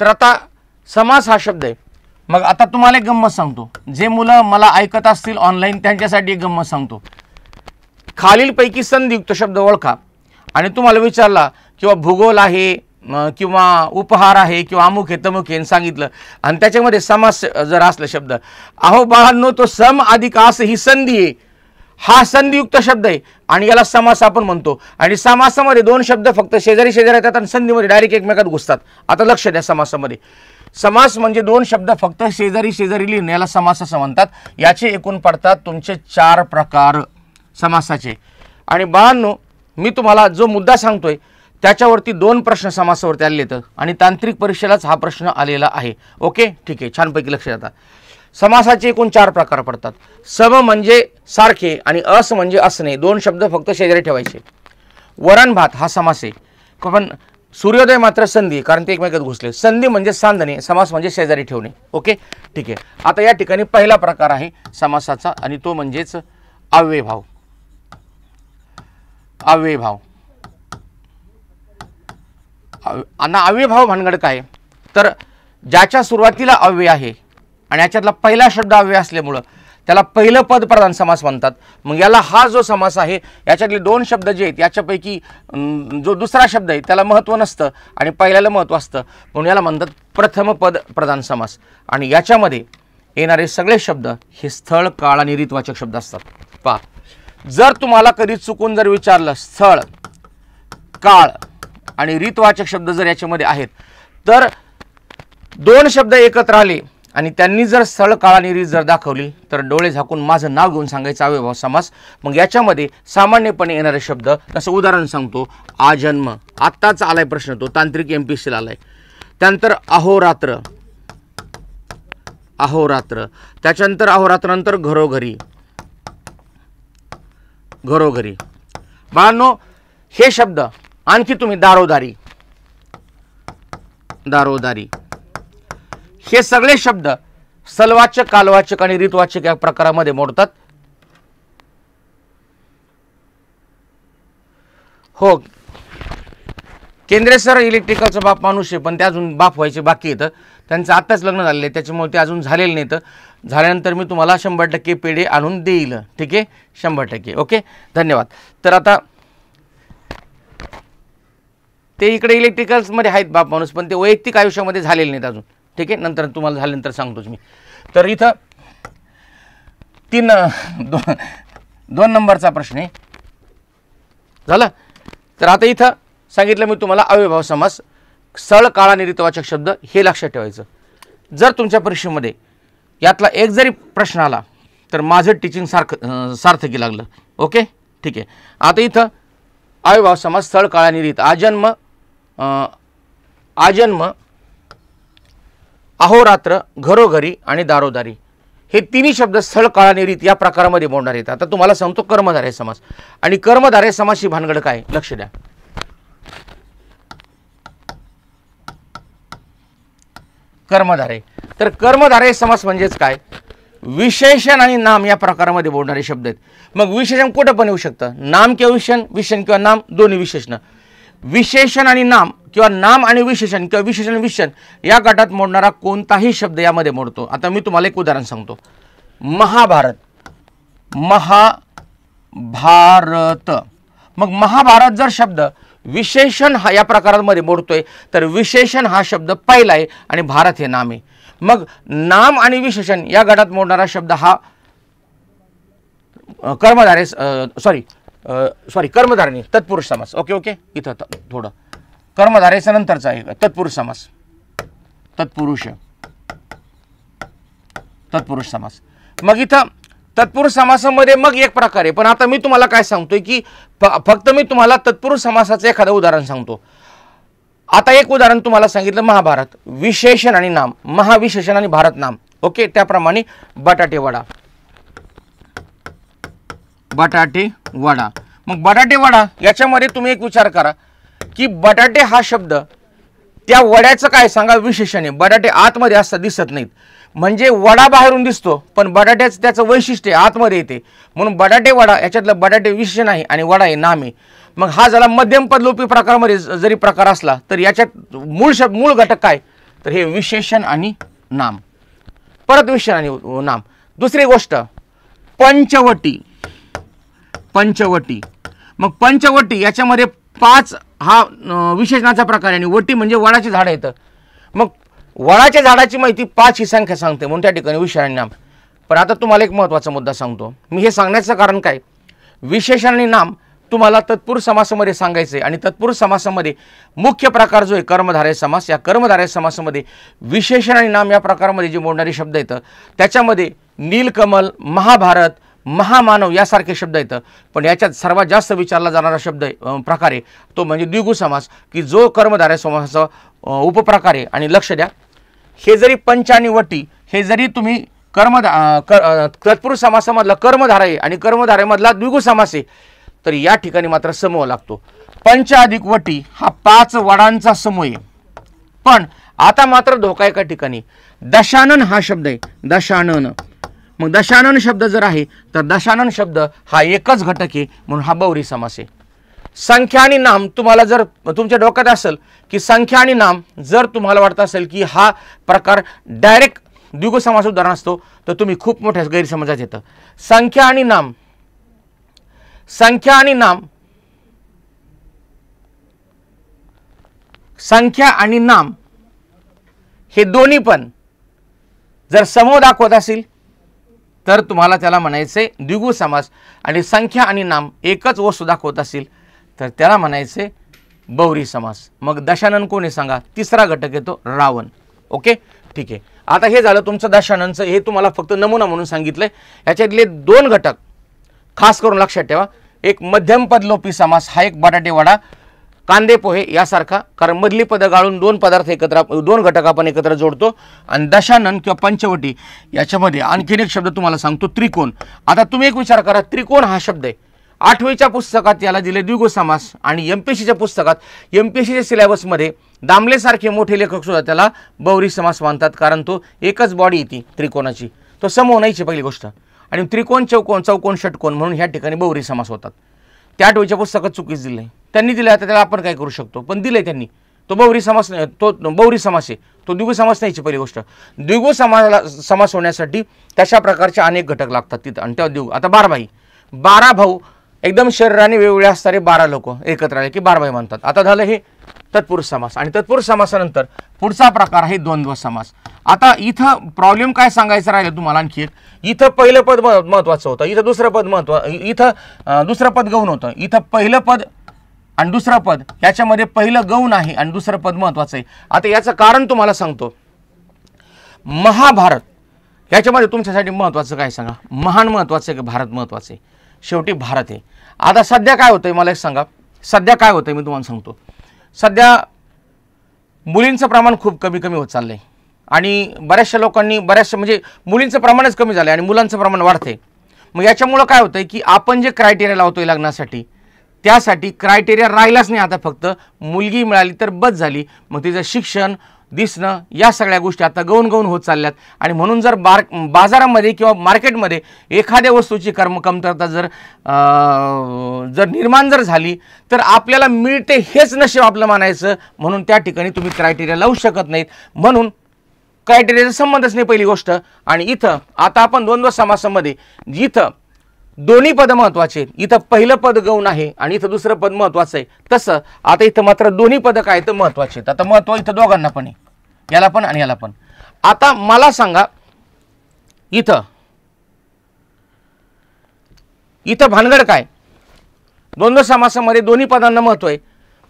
तर आता समास हा शब्द आहे मग आता तुम्हाला एक गंमत सांगतो जे मुलं मला ऐकत असतील ऑनलाईन त्यांच्यासाठी एक गंमत सांगतो खालीलपैकी संधियुक्त शब्द ओळखा आणि तुम्हाला विचारला किंवा भूगोल आहे किंवा उपहार आहे किंवा अमुक आहे तमुक आहे सांगितलं आणि त्याच्यामध्ये समास जर असलं शब्द अहो बाळांनो तो सम अधिक आस ही संधी आहे हा संधियुक्त शब्द आहे आणि याला समास आपण म्हणतो आणि समासामध्ये दोन शब्द फक्त शेजारी शेजारी येतात आणि संधीमध्ये डायरेक्ट एकमेकात घुसतात आता लक्ष द्या समासामध्ये समास म्हणजे दोन शब्द फक्त शेजारी शेजारी लिहिणं याला समास असं म्हणतात याचे एकूण पडतात तुमचे चार प्रकार समासाचे आणि बाळांनो मी तुम्हाला जो मुद्दा सांगतोय त्याच्यावरती दोन प्रश्न समासावरती आलेले आणि तांत्रिक परीक्षेलाच हा प्रश्न आलेला आहे ओके ठीक आहे छानपैकी लक्ष देतात समासाचे एकूण चार प्रकार पडतात सम म्हणजे सारखे आणि अस म्हणजे असणे दोन शब्द फक्त शेजारी ठेवायचे वरण भात हा समास आहे पण सूर्योदय मात्र संधी कारण ते एकमेकात घुसले संधी म्हणजे सांधणे समास म्हणजे शेजारी ठेवणे ओके ठीक आहे आता या ठिकाणी पहिला प्रकार आहे समासाचा आणि तो म्हणजेच अव्ययभाव अव्ययभाव अव्यभाव भानगड काय तर ज्याच्या सुरुवातीला अव्यय आहे आणि याच्यातला पहिला शब्द अव्यय असल्यामुळं त्याला पहिलं पद प्रधान समास म्हणतात मग याला हा जो समास आहे याच्यातले दोन शब्द जे आहेत याच्यापैकी जो दुसरा शब्द आहे त्याला महत्त्व नसतं आणि पहिल्याला महत्त्व असतं म्हणून याला म्हणतात प्रथम पद प्रधान समास आणि याच्यामध्ये येणारे सगळे शब्द हे स्थळ काळ आणि रीतवाचक शब्द असतात पहा जर तुम्हाला कधी चुकून जर विचारलं स्थळ काळ आणि रीतवाचक शब्द जर याच्यामध्ये आहेत तर दोन शब्द एकत्र आले आणि त्यांनी जर स्थळ काळानिरी जर दाखवली तर डोळे झाकून माझं नाव घेऊन सांगायचं भाव समास मग याच्यामध्ये सामान्यपणे येणारे शब्द तसं उदाहरण सांगतो आजन्म आत्ताच आलाय प्रश्न तो तांत्रिक एम पी सीला आलाय त्यानंतर अहोरात्र अहोरात्र त्याच्यानंतर अहोरात्रानंतर घरोघरी घरोघरी बाळांनो हे शब्द आणखी तुम्ही दारोदारी दारोदारी हे सगळे शब्द सलवाचक कालवाचक आणि रीतवाचक या प्रकारामध्ये मोडतात हो केंद्रे इलेक्ट्रिकलचं बाप माणूस आहे पण ते अजून बाप व्हायचे बाकी येतं त्यांचं आत्ताच लग्न झालेलं आहे त्याच्यामुळे ते अजून झालेलं नाही तर झाल्यानंतर मी तुम्हाला शंभर टक्के पेढे आणून देईल ठीक आहे शंभर टक्के ओके धन्यवाद तर आता ते इकडे इलेक्ट्रिकल्समध्ये आहेत बाप माणूस पण ते वैयक्तिक आयुष्यामध्ये झालेले नाहीत अजून ठीक आहे नंतर तुम्हाला झाल्यानंतर सांगतोच मी तर इथं तीन दोन नंबरचा प्रश्न आहे झालं तर आता इथं सांगितलं मी तुम्हाला अविभाव समास सळ काळा निरितवाचक शब्द हे लक्षात ठेवायचं जर तुमच्या परीक्षेमध्ये यातला एक जरी प्रश्न आला तर माझं टीचिंग सारखं सार्थकी लागलं ओके ठीक आहे आता इथं अविभाव समास स्थळ काळानिरित आजन्म आजन्म अहोरात्र घरोघरी आणि दारोदारी हे तिन्ही शब्द स्थळ काळानिरीत या प्रकारामध्ये बोलणार आहेत आता तुम्हाला सांगतो कर्मधारे समास आणि कर्मधारे समासची भानगड काय लक्ष द्या कर्मधारे तर कर्मधारे समास म्हणजेच काय विशेषण आणि नाम या प्रकारामध्ये बोलणारे शब्द आहेत मग विशेषण कुठं पण येऊ शकतं नाम किंवा विशेषण विशेषण किंवा नाम दोन्ही विशेषण विशेषण आणि नाम किंवा नाम आणि विशेषण किंवा विशेषण विशेषण या गटात मोडणारा कोणताही शब्द यामध्ये मोडतो आता मी तुम्हाला एक उदाहरण सांगतो महाभारत महाभारत मग महाभारत जर शब्द विशेषण हा या प्रकारांमध्ये मोडतोय तर विशेषण हा शब्द पहिला आहे आणि भारत हे नाम आहे मग नाम आणि विशेषण या गटात मोडणारा शब्द हा कर्मधारे सॉरी सॉरी कर्मधारणी तत्पुरुष समास ओके ओके इथं थोडं कर्मधारेचा नंतरचा आहे तत्पुरुष समास तत्पुरुष तत्पुरुष समास मग इथं तत्पुरुष समासामध्ये मग एक प्रकार आहे पण आता मी तुम्हाला काय सांगतोय की फक्त मी तुम्हाला तत्पुरुष समासाचं एखादं उदाहरण सांगतो आता एक उदाहरण तुम्हाला सांगितलं महाभारत विशेषण आणि नाम महाविशेषण आणि भारत नाम ओके त्याप्रमाणे वडा बटाटे वडा मग बटाटे वडा याच्यामध्ये तुम्ही एक विचार करा की बटाटे हा शब्द त्या वड्याचं काय सांगा विशेषण आहे बटाटे आतमध्ये असता दिसत नाहीत म्हणजे वडा बाहेरून दिसतो पण बटाट्याचं त्याचं वैशिष्ट्य आतमध्ये येते म्हणून बटाटे वडा याच्यातलं बटाटे विशेषण आहे आणि वडा हे नाम आहे मग हा झाला पदलोपी प्रकारामध्ये जरी प्रकार असला तर याच्यात मूळ शब्द मूळ घटक काय तर हे विशेषण आणि नाम परत विशेषण आणि नाम दुसरी गोष्ट पंचवटी पंचवटी मग पंचवटी याच्यामध्ये पाच हा विशेषणाचा प्रकार आहे आणि वटी म्हणजे वडाचे झाड येतं मग वडाच्या झाडाची माहिती पाच ही संख्या सांगते म्हणून त्या ठिकाणी विषयाने नाम पण आता तुम्हाला एक महत्त्वाचा मुद्दा सांगतो मी हे सांगण्याचं कारण काय विशेषण नाम तुम्हाला तत्पुरुष समासामध्ये सांगायचं आहे आणि तत्पुरुष समासामध्ये मुख्य प्रकार जो आहे कर्मधारय समास या कर्मधारय समासामध्ये विशेषण आणि नाम या प्रकारामध्ये जे मोडणारे शब्द येतं त्याच्यामध्ये नीलकमल महाभारत महामानव यासारखे शब्द आहेत पण याच्यात सर्वात जास्त विचारला जाणारा शब्द प्रकारे तो म्हणजे द्विगु समास की जो कर्मधारय समासाचा उपप्रकारे आणि लक्ष द्या हे जरी पंच आणि वटी हे जरी तुम्ही कर्मधा तत्पुरुष समासामधला कर्मधारा आहे आणि कर्मधारेमधला द्विगु समास आहे तर या ठिकाणी मात्र समूह लागतो पंच अधिक वटी हा पाच वडांचा समूह आहे पण आता मात्र धोका एका ठिकाणी दशानन हा शब्द आहे दशानन मग दशानन शब्द जर आहे तर दशानन शब्द हा एकच घटक आहे म्हणून हा बौरी समास आहे संख्या आणि नाम तुम्हाला जर तुमच्या डोक्यात असेल की संख्या आणि नाम जर तुम्हाला वाटत असेल की हा प्रकार डायरेक्ट द्विगु समास उदाहरण असतो तर तुम्ही खूप मोठ्या गैरसमजात येतं संख्या आणि नाम संख्या आणि नाम संख्या आणि नाम हे दोन्ही पण जर समूह दाखवत असेल तर तुम्हाला त्याला म्हणायचे द्विगु समास आणि संख्या आणि नाम एकच वस्तू दाखवत असेल तर त्याला म्हणायचे बौरी समास मग दशानन कोणी सांगा तिसरा घटक येतो रावण ओके ठीक आहे आता हे झालं तुमचं दशाननचं हे तुम्हाला फक्त नमुना म्हणून सांगितलं आहे याच्यातले दोन घटक खास करून लक्षात ठेवा एक मध्यमपदलोपी समास हा एक बटाटेवाडा कांदे पोहे यासारखा कारण मधली पदं गाळून दोन पदार्थ एकत्र दोन घटक आपण एकत्र जोडतो आणि दशानन किंवा पंचवटी याच्यामध्ये आणखीन एक शब्द तुम्हाला सांगतो त्रिकोण आता तुम्ही एक विचार करा त्रिकोण हा शब्द आहे आठवीच्या पुस्तकात याला दिले द्विगो समास आणि एम पी सीच्या पुस्तकात एम पी सीच्या सिलेबसमध्ये दामलेसारखे मोठे लेखक सुद्धा त्याला बौरी समास मानतात कारण तो एकच बॉडी येते त्रिकोणाची तो सम नाहीची पहिली गोष्ट आणि त्रिकोण चौकोन चौकोन षटकोन म्हणून ह्या ठिकाणी बौरी समास होतात त्या टोळीच्या पुस्तकात चुकीच दिलं आहे त्यांनी दिलं आता त्याला आपण काय करू शकतो पण दिलं आहे त्यांनी तो बहुरी समास तो बौरी समास आहे तो द्विगू समास नाहीची पहिली गोष्ट द्विगू समाजाला समास होण्यासाठी तशा प्रकारचे अनेक घटक लागतात तिथं आणि त्या द्विगू आता बारा भाई बारा भाऊ एकदम शरीराने वेगवेगळे असणारे बारा लोक एकत्र आले की बाई म्हणतात आता झालं हे तत्पुरुष समास आणि तत्पुरुष समासानंतर पुढचा प्रकार आहे द्वंद्व समास आता इथं प्रॉब्लेम काय सांगायचं राहिलं तुम्हाला आणखी एक इथं पहिलं पद महत्त्वाचं होतं इथं दुसरं पद महत्व इथं दुसरं पद गौण होतं इथं पहिलं पद आणि दुसरं पद याच्यामध्ये पहिलं गौण आहे आणि दुसरं पद महत्त्वाचं आहे आता याचं कारण तुम्हाला सांगतो महाभारत याच्यामध्ये तुमच्यासाठी महत्त्वाचं काय सांगा महान महत्त्वाचं आहे की भारत महत्त्वाचं आहे शेवटी भारत आहे आता सध्या काय होतं मला एक सांगा सध्या काय होतं मी तुम्हाला सांगतो सध्या मुलींचं प्रमाण खूप कमी कमी होत चाललं आहे आणि बऱ्याचशा लोकांनी बऱ्याचशा म्हणजे मुलींचं प्रमाणच कमी झालं आहे आणि मुलांचं प्रमाण वाढतं आहे मग याच्यामुळं काय होतं की आपण जे क्रायटेरिया लावतोय लग्नासाठी त्यासाठी क्रायटेरिया राहिलाच नाही आता फक्त मुलगी मिळाली तर बस झाली मग तिचं शिक्षण दिसणं या सगळ्या गोष्टी आता गवून गवून होत चालल्यात आणि म्हणून जर बार बाजारामध्ये किंवा मार्केटमध्ये एखाद्या वस्तूची कर्म कमतरता जर जर निर्माण जर झाली तर आपल्याला मिळते हेच नशीब आपलं मानायचं म्हणून त्या ठिकाणी तुम्ही क्रायटेरिया लावू शकत नाहीत म्हणून क्रायटेरियाचा संबंधच नाही पहिली गोष्ट आणि इथं आता आपण दोन दोन समासामध्ये जिथं दोन्ही पद महत्वाचे आहेत इथं पहिलं पद गौण आहे आणि इथं दुसरं पद महत्वाचं आहे तसं आता इथं मात्र दोन्ही पद काय तर महत्वाचे आहेत आता महत्व इथं दोघांना पण आहे याला पण आणि याला पण आता मला सांगा इथं इथं भानगड काय द्वंद्व समासामध्ये दोन्ही पदांना महत्व आहे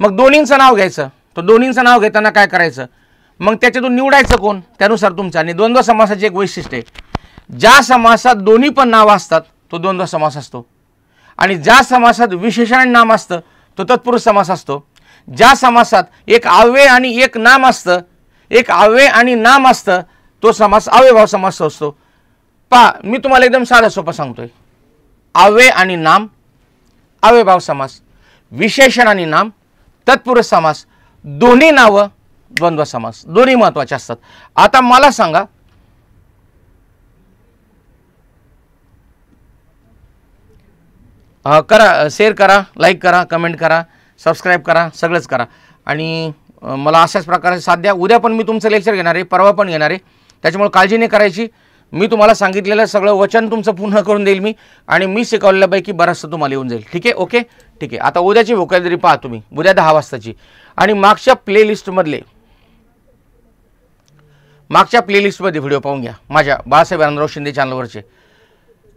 मग दोन्हींचं नाव घ्यायचं तर दोन्हींचं नाव घेताना काय करायचं मग त्याच्यातून निवडायचं कोण त्यानुसार तुमचं आणि द्वंद्व समासाचे एक वैशिष्ट्य आहे ज्या समासात दोन्ही पण नावं असतात तो द्वंद्व समास असतो आणि ज्या समासात विशेषण नाम असतं तो तत्पुरुष समास असतो ज्या समासात एक अव्यय आणि एक नाम असतं एक अव्यय आणि नाम असतं तो समास अव्ययभाव समास असतो पा मी तुम्हाला एकदम साधा सोपा सांगतोय आव्य आणि नाम अव्ययभाव समास विशेषण आणि नाम तत्पुरुष समास दोन्ही नावं द्वंद्व समास दोन्ही महत्त्वाचे असतात आता मला सांगा करा शेअर करा लाईक करा कमेंट करा सबस्क्राईब करा सगळंच करा आणि मला अशाच प्रकारे साध्या उद्या पण मी तुमचं लेक्चर घेणार आहे परवा पण घेणार आहे त्याच्यामुळे काळजी नाही करायची मी तुम्हाला सांगितलेलं सगळं वचन तुमचं पूर्ण करून देईल मी आणि मी शिकवलेल्यापैकी बराचसं तुम्हाला येऊन जाईल ठीक आहे ओके ठीक आहे आता उद्याची वोकॅलरी पहा तुम्ही उद्या दहा वाजताची आणि मागच्या प्लेलिस्टमधले मागच्या प्लेलिस्टमध्ये व्हिडिओ पाहून घ्या माझ्या बाळासाहेब आनंदराव शिंदे चॅनलवरचे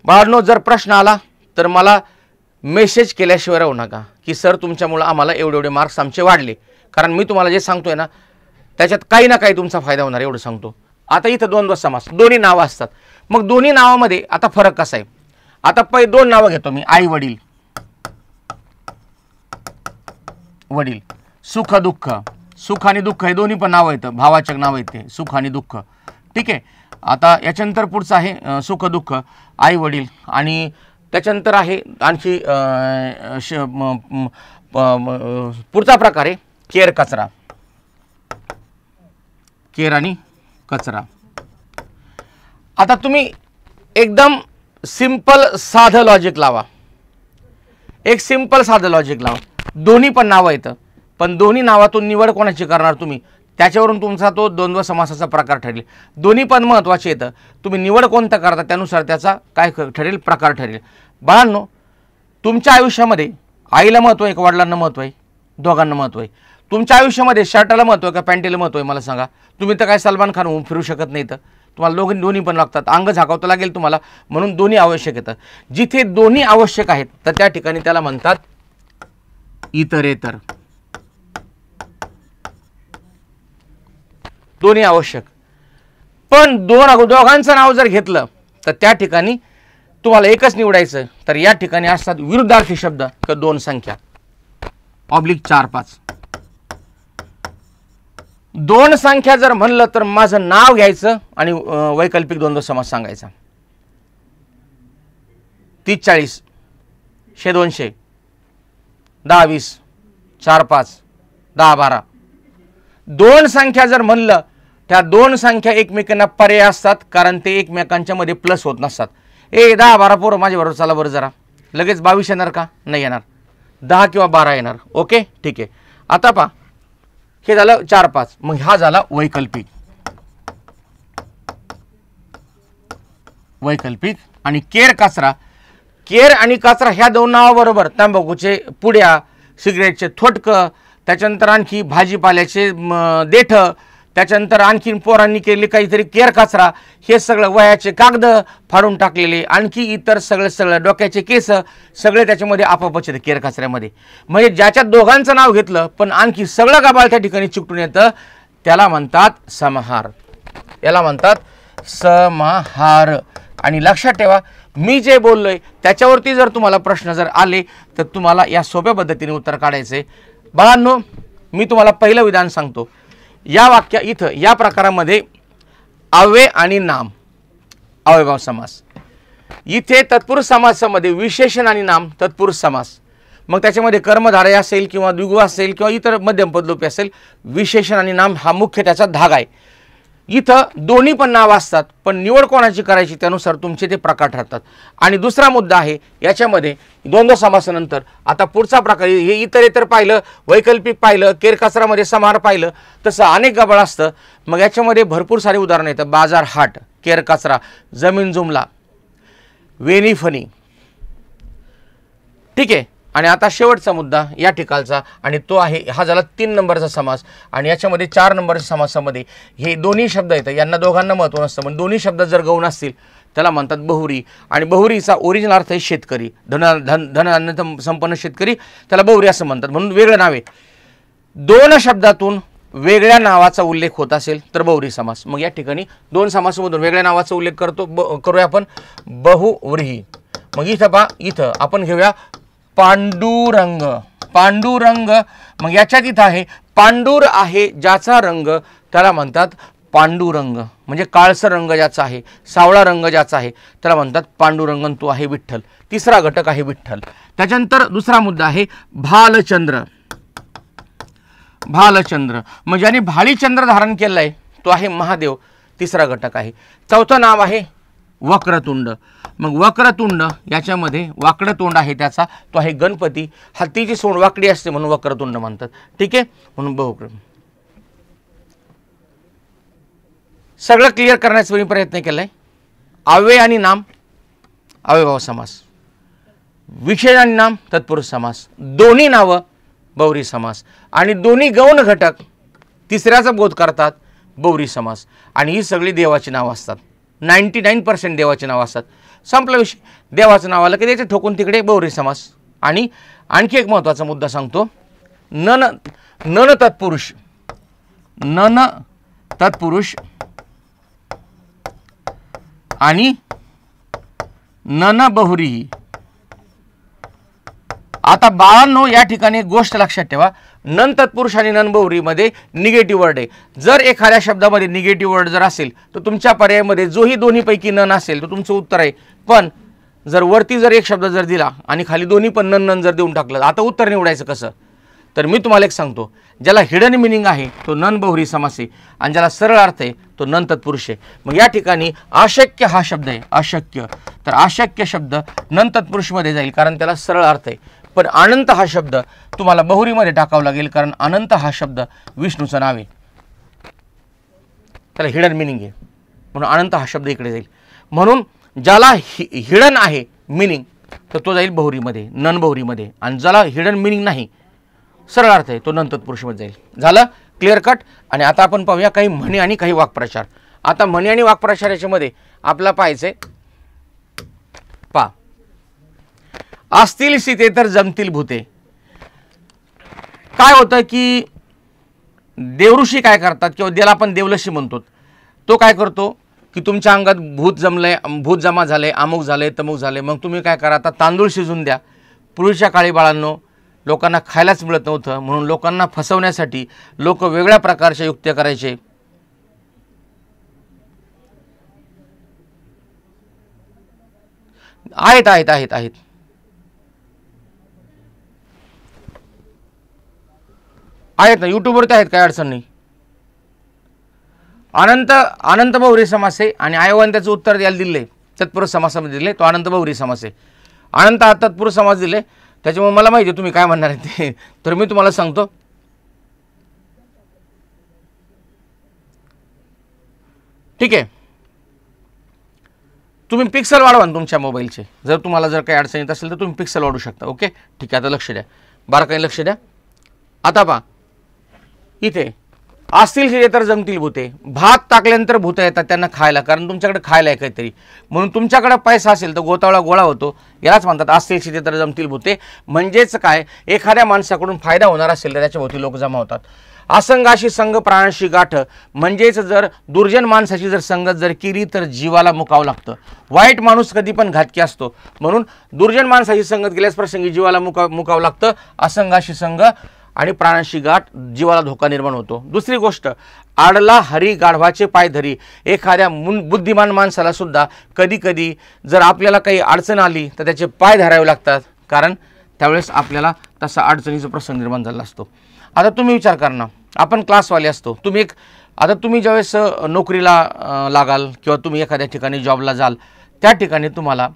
बाळांनो जर प्रश्न आला तर मला मेसेज केल्याशिवाय राहू नका की सर तुमच्यामुळं आम्हाला एवढे एवढे मार्क्स आमचे वाढले कारण मी तुम्हाला जे सांगतोय ना त्याच्यात काही ना काही तुमचा फायदा होणार एवढं सांगतो आता इथं दोन समास दोन्ही नावं असतात मग दोन्ही नावामध्ये आता फरक कसा आहे आता पै दोन नावं घेतो मी आई वडील वडील सुख दुःख सुख आणि दुःख हे दोन्ही पण नावं येतं भावाचक नावं येते सुख आणि दुःख ठीक आहे आता याच्यानंतर पुढचं आहे सुख दुःख आई वडील आणि त्याच्यानंतर आहे आणखी पुढचा प्रकार आहे केर कचरा केर आणि कचरा आता तुम्ही एकदम सिंपल साधं लॉजिक लावा एक सिंपल साधं लॉजिक लावा दोन्ही पण नावं येतं पण दोन्ही नावातून निवड कोणाची करणार तुम्ही त्याच्यावरून तुमचा तो द्वंद्व समासाचा प्रकार ठरेल दोन्ही पण महत्त्वाचे येतं तुम्ही निवड कोणता करता त्यानुसार त्याचा काय ठरेल प्रकार ठरेल बाळांनो तुमच्या आयुष्यामध्ये आईला महत्त्व आहे का वडिलांना महत्त्व आहे दोघांना महत्त्व आहे तुमच्या आयुष्यामध्ये शर्टाला महत्त्व आहे का पॅन्टीला महत्त्व आहे मला सांगा तुम्ही तर काय सलमान खान होऊन फिरू शकत नाही तर तुम्हाला दोघ दोन्ही पण लागतात अंग झाकावतं लागेल तुम्हाला म्हणून दोन्ही आवश्यक येतं जिथे दोन्ही आवश्यक आहेत तर त्या ठिकाणी त्याला म्हणतात इतरेतर दोन्ही आवश्यक पण दोन दोघांचं नाव जर घेतलं तर त्या ठिकाणी तुम्हाला एकच निवडायचं तर या ठिकाणी असतात विरुद्धार्थी शब्द तर दोन संख्या ऑब्लिक चार पाच दोन संख्या जर म्हणलं तर माझं नाव घ्यायचं आणि वैकल्पिक द्वंद्व समाज सांगायचा तीस चाळीस शे दोनशे दहा वीस चार पाच दहा बारा दोन संख्या जर म्हणलं त्या दोन संख्या एकमेकांना पर्याय असतात कारण ते एकमेकांच्या मध्ये प्लस होत नसतात ए दहा बारा पोरं बरोबर चला बरं जरा लगेच बावीस येणार का नाही येणार दहा किंवा बारा येणार ओके ठीक आहे आता पा हे झालं चार पाच मग हा झाला वैकल्पिक वैकल्पिक आणि केर काचरा केर आणि काचरा ह्या दोन नावाबरोबर तंबाखूचे पुड्या सिगरेटचे थोटकं त्याच्यानंतर आणखी भाजीपाल्याचे देठं त्याच्यानंतर आणखीन पोरांनी केले काहीतरी केर कचरा हे सगळं वयाचे कागद फाडून टाकलेले आणखी इतर सगळं सगळं डोक्याचे केस सगळे त्याच्यामध्ये आपापचे केर कचऱ्यामध्ये म्हणजे ज्याच्या दोघांचं नाव घेतलं पण आणखी सगळं गाबाळ त्या ठिकाणी चिकटून येतं त्याला म्हणतात समहार याला म्हणतात समहार आणि लक्षात ठेवा मी जे बोललोय त्याच्यावरती जर तुम्हाला प्रश्न जर आले तर तुम्हाला या सोप्या पद्धतीने उत्तर काढायचे बाळांनो मी तुम्हाला पहिलं विधान सांगतो या वाक्या इथं या प्रकारामध्ये अव्यय आणि नाम अवयभाव समास इथे तत्पुरुष समासामध्ये विशेषण आणि नाम तत्पुरुष समास मग त्याच्यामध्ये कर्मधारय असेल किंवा द्विगु असेल किंवा इतर मध्यम पदलोपी असेल विशेषण आणि नाम हा मुख्य त्याचा धाग आहे इथं दोन्ही पण नावं असतात पण निवड कोणाची करायची त्यानुसार तुमचे ते प्रकार ठरतात आणि दुसरा मुद्दा आहे याच्यामध्ये दोन द्वंद्व समासानंतर आता पुढचा प्रकार हे इतर इतर पाहिलं वैकल्पिक पाहिलं केरकचरामध्ये समार पाहिलं तसं अनेक गबळ असतं मग याच्यामध्ये भरपूर सारे उदाहरणं येतं बाजार हाट केरकचरा जमीन जुमला वेनीफनी ठीक आहे आणि आता शेवटचा मुद्दा या ठिकाणचा आणि तो आहे हा झाला तीन नंबरचा समास आणि याच्यामध्ये चार नंबरच्या समासामध्ये हे दोन्ही शब्द येतात यांना दोघांना महत्त्व नसतं पण दोन्ही शब्द जर गौण असतील त्याला म्हणतात बहुरी आणि बहुरीचा ओरिजिनल अर्थ आहे शेतकरी धन धन धन संपन्न शेतकरी त्याला बहुरी असं म्हणतात म्हणून वेगळं नाव आहे दोन शब्दातून वेगळ्या नावाचा उल्लेख होत असेल तर बहुरी समास मग या ठिकाणी दोन समासामधून वेगळ्या नावाचा उल्लेख करतो ब करूया आपण बहुव्रीही मग इथं पा इथं आपण घेऊया पांडुरंग पांडुरंग मग याच्यात इथं आहे पांडूर आहे ज्याचा रंग त्याला म्हणतात पांडुरंग म्हणजे काळसर रंग ज्याचा आहे सावळा रंग ज्याचा आहे त्याला म्हणतात पांडुरंग तो आहे विठ्ठल तिसरा घटक आहे विठ्ठल त्याच्यानंतर दुसरा मुद्दा आहे भालचंद्र भालचंद्र म्हणजे आणि भालीचंद्र धारण केलं आहे तो आहे महादेव तिसरा घटक आहे चौथं नाव आहे वक्रतुंड मग वक्रतुंड याच्यामध्ये वाकडतोंड तोंड आहे त्याचा तो आहे गणपती हत्तीची सोंड वाकडी असते म्हणून वक्रतुंड म्हणतात ठीक आहे म्हणून बहुक्रम सगळं क्लिअर करण्याचा मी प्रयत्न केला आहे अव्यय आणि नाम अव्यभाव समास विशेष आणि नाम तत्पुरुष समास दोन्ही नावं बौरी समास आणि दोन्ही गौण घटक तिसऱ्याचा बोध करतात बौरी समास आणि ही सगळी देवाची नावं असतात नाईन्टी नाईन पर्सेंट देवाचे नाव असतात संपला विषय देवाचं नाव आलं की त्याचे ठोकून तिकडे बहुरी समास आणि आणखी एक महत्त्वाचा मुद्दा सांगतो नन नन तत्पुरुष नन तत्पुरुष आणि नन बहुरी आता बाळांनो या ठिकाणी गोष्ट लक्षात ठेवा नन तत्पुरुष आणि नन बहुरीमध्ये निगेटिव्ह वर्ड आहे जर एखाद्या शब्दामध्ये निगेटिव्ह वर्ड जर असेल तर तुमच्या पर्यायामध्ये जोही दोन्हीपैकी नन असेल तर तुमचं उत्तर आहे पण जर वरती जर एक शब्द जर दिला आणि खाली दोन्ही पण नन नन जर देऊन टाकलं आता उत्तर निवडायचं कसं तर मी तुम्हाला एक सांगतो ज्याला हिडन मिनिंग आहे तो नन बहुरी समास आहे आणि ज्याला सरळ अर्थ आहे तो नन तत्पुरुष आहे मग या ठिकाणी अशक्य हा शब्द आहे अशक्य तर अशक्य शब्द नन तत्पुरुषमध्ये जाईल कारण त्याला सरळ अर्थ आहे पण अनंत हा शब्द तुम्हाला बहुरीमध्ये टाकावा लागेल कारण अनंत हा शब्द विष्णूचं नाव आहे त्याला हिडन मिनिंग आहे म्हणून अनंत हा शब्द इकडे जाईल म्हणून ज्याला हि हिडन आहे मिनिंग तर तो जाईल बहुरीमध्ये नन बहुरीमध्ये आणि ज्याला हिडन मिनिंग नाही सरळ अर्थ आहे तो नन तत्पुरुषमध्ये जाईल झालं क्लिअर कट आणि आता आपण पाहूया काही म्हणे आणि काही वाक्प्रचार आता म्हणे आणि वाक्प्रचार याच्यामध्ये आपला पाहायचं आहे पा असतील सीते तर जमतील भूते काय होतं की देवऋषी काय करतात किंवा देला आपण देवलशी म्हणतो तो काय करतो की तुमच्या अंगात भूत जमले भूत जमा झाले अमुक झाले तमुक झाले मग तुम्ही काय करा आता तांदूळ शिजून द्या पूर्वीच्या काळी बाळांनो लोकांना खायलाच मिळत नव्हतं म्हणून लोकांना फसवण्यासाठी लोक वेगळ्या प्रकारच्या युक्त्या करायचे आहेत आहेत आहेत आहेत आहेत ना यूट्यूबवरती आहेत काय अडचण नाही अनंत अनंत बहुरी समास आहे आणि आयोगाने त्याचं उत्तर द्यायला दिले तत्पुरुष समासामध्ये दिले तो अनंत बहुरी समास आहे अनंत हा तत्पुरुष समास दिले त्याच्यामुळे मला माहिती आहे तुम्ही काय म्हणणार आहे ते [LAUGHS] तर मी तुम्हाला सांगतो ठीक आहे तुम्ही पिक्सल वाढवा तुमच्या मोबाईलचे जर तुम्हाला जर काही अडचण येत असेल तर तुम्ही पिक्सल वाढू शकता ओके ठीक आहे आता लक्ष द्या बारकाईने लक्ष द्या आता पहा इथे असतील शिजे तर जमतील भूते भात टाकल्यानंतर भूतं येतात त्यांना खायला कारण तुमच्याकडे खायला आहे काहीतरी म्हणून तुमच्याकडे पैसा असेल तर गोतावळा गोळा होतो यालाच म्हणतात असतील शिजे तर जमतील भूते म्हणजेच काय एखाद्या माणसाकडून फायदा होणार असेल तर भोवती लोक जमा होतात असंगाशी संघ प्राणाशी गाठ म्हणजेच जर दुर्जन माणसाची जर संगत जर केली तर जीवाला मुकावं लागतं वाईट माणूस कधी पण घातकी असतो म्हणून दुर्जन माणसाची संगत गेल्यास प्रसंगी जीवाला मुका मुकावं लागतं असंगाशी संघ आणि प्राण्यांशी गाठ जीवाला धोका निर्माण होतो दुसरी गोष्ट आडला हरी गाढवाचे पाय धरी एखाद्या मुन बुद्धिमान माणसाला सुद्धा कधीकधी जर आपल्याला काही अडचण आली तर त्याचे पाय धरावे लागतात कारण त्यावेळेस आपल्याला तसा अडचणीचा प्रसंग निर्माण झाला असतो आता तुम्ही विचार करणार आपण क्लासवाले असतो तुम्ही एक आता तुम्ही ज्यावेळेस नोकरीला लागाल किंवा तुम्ही एखाद्या ठिकाणी जॉबला जाल त्या ठिकाणी तुम्हाला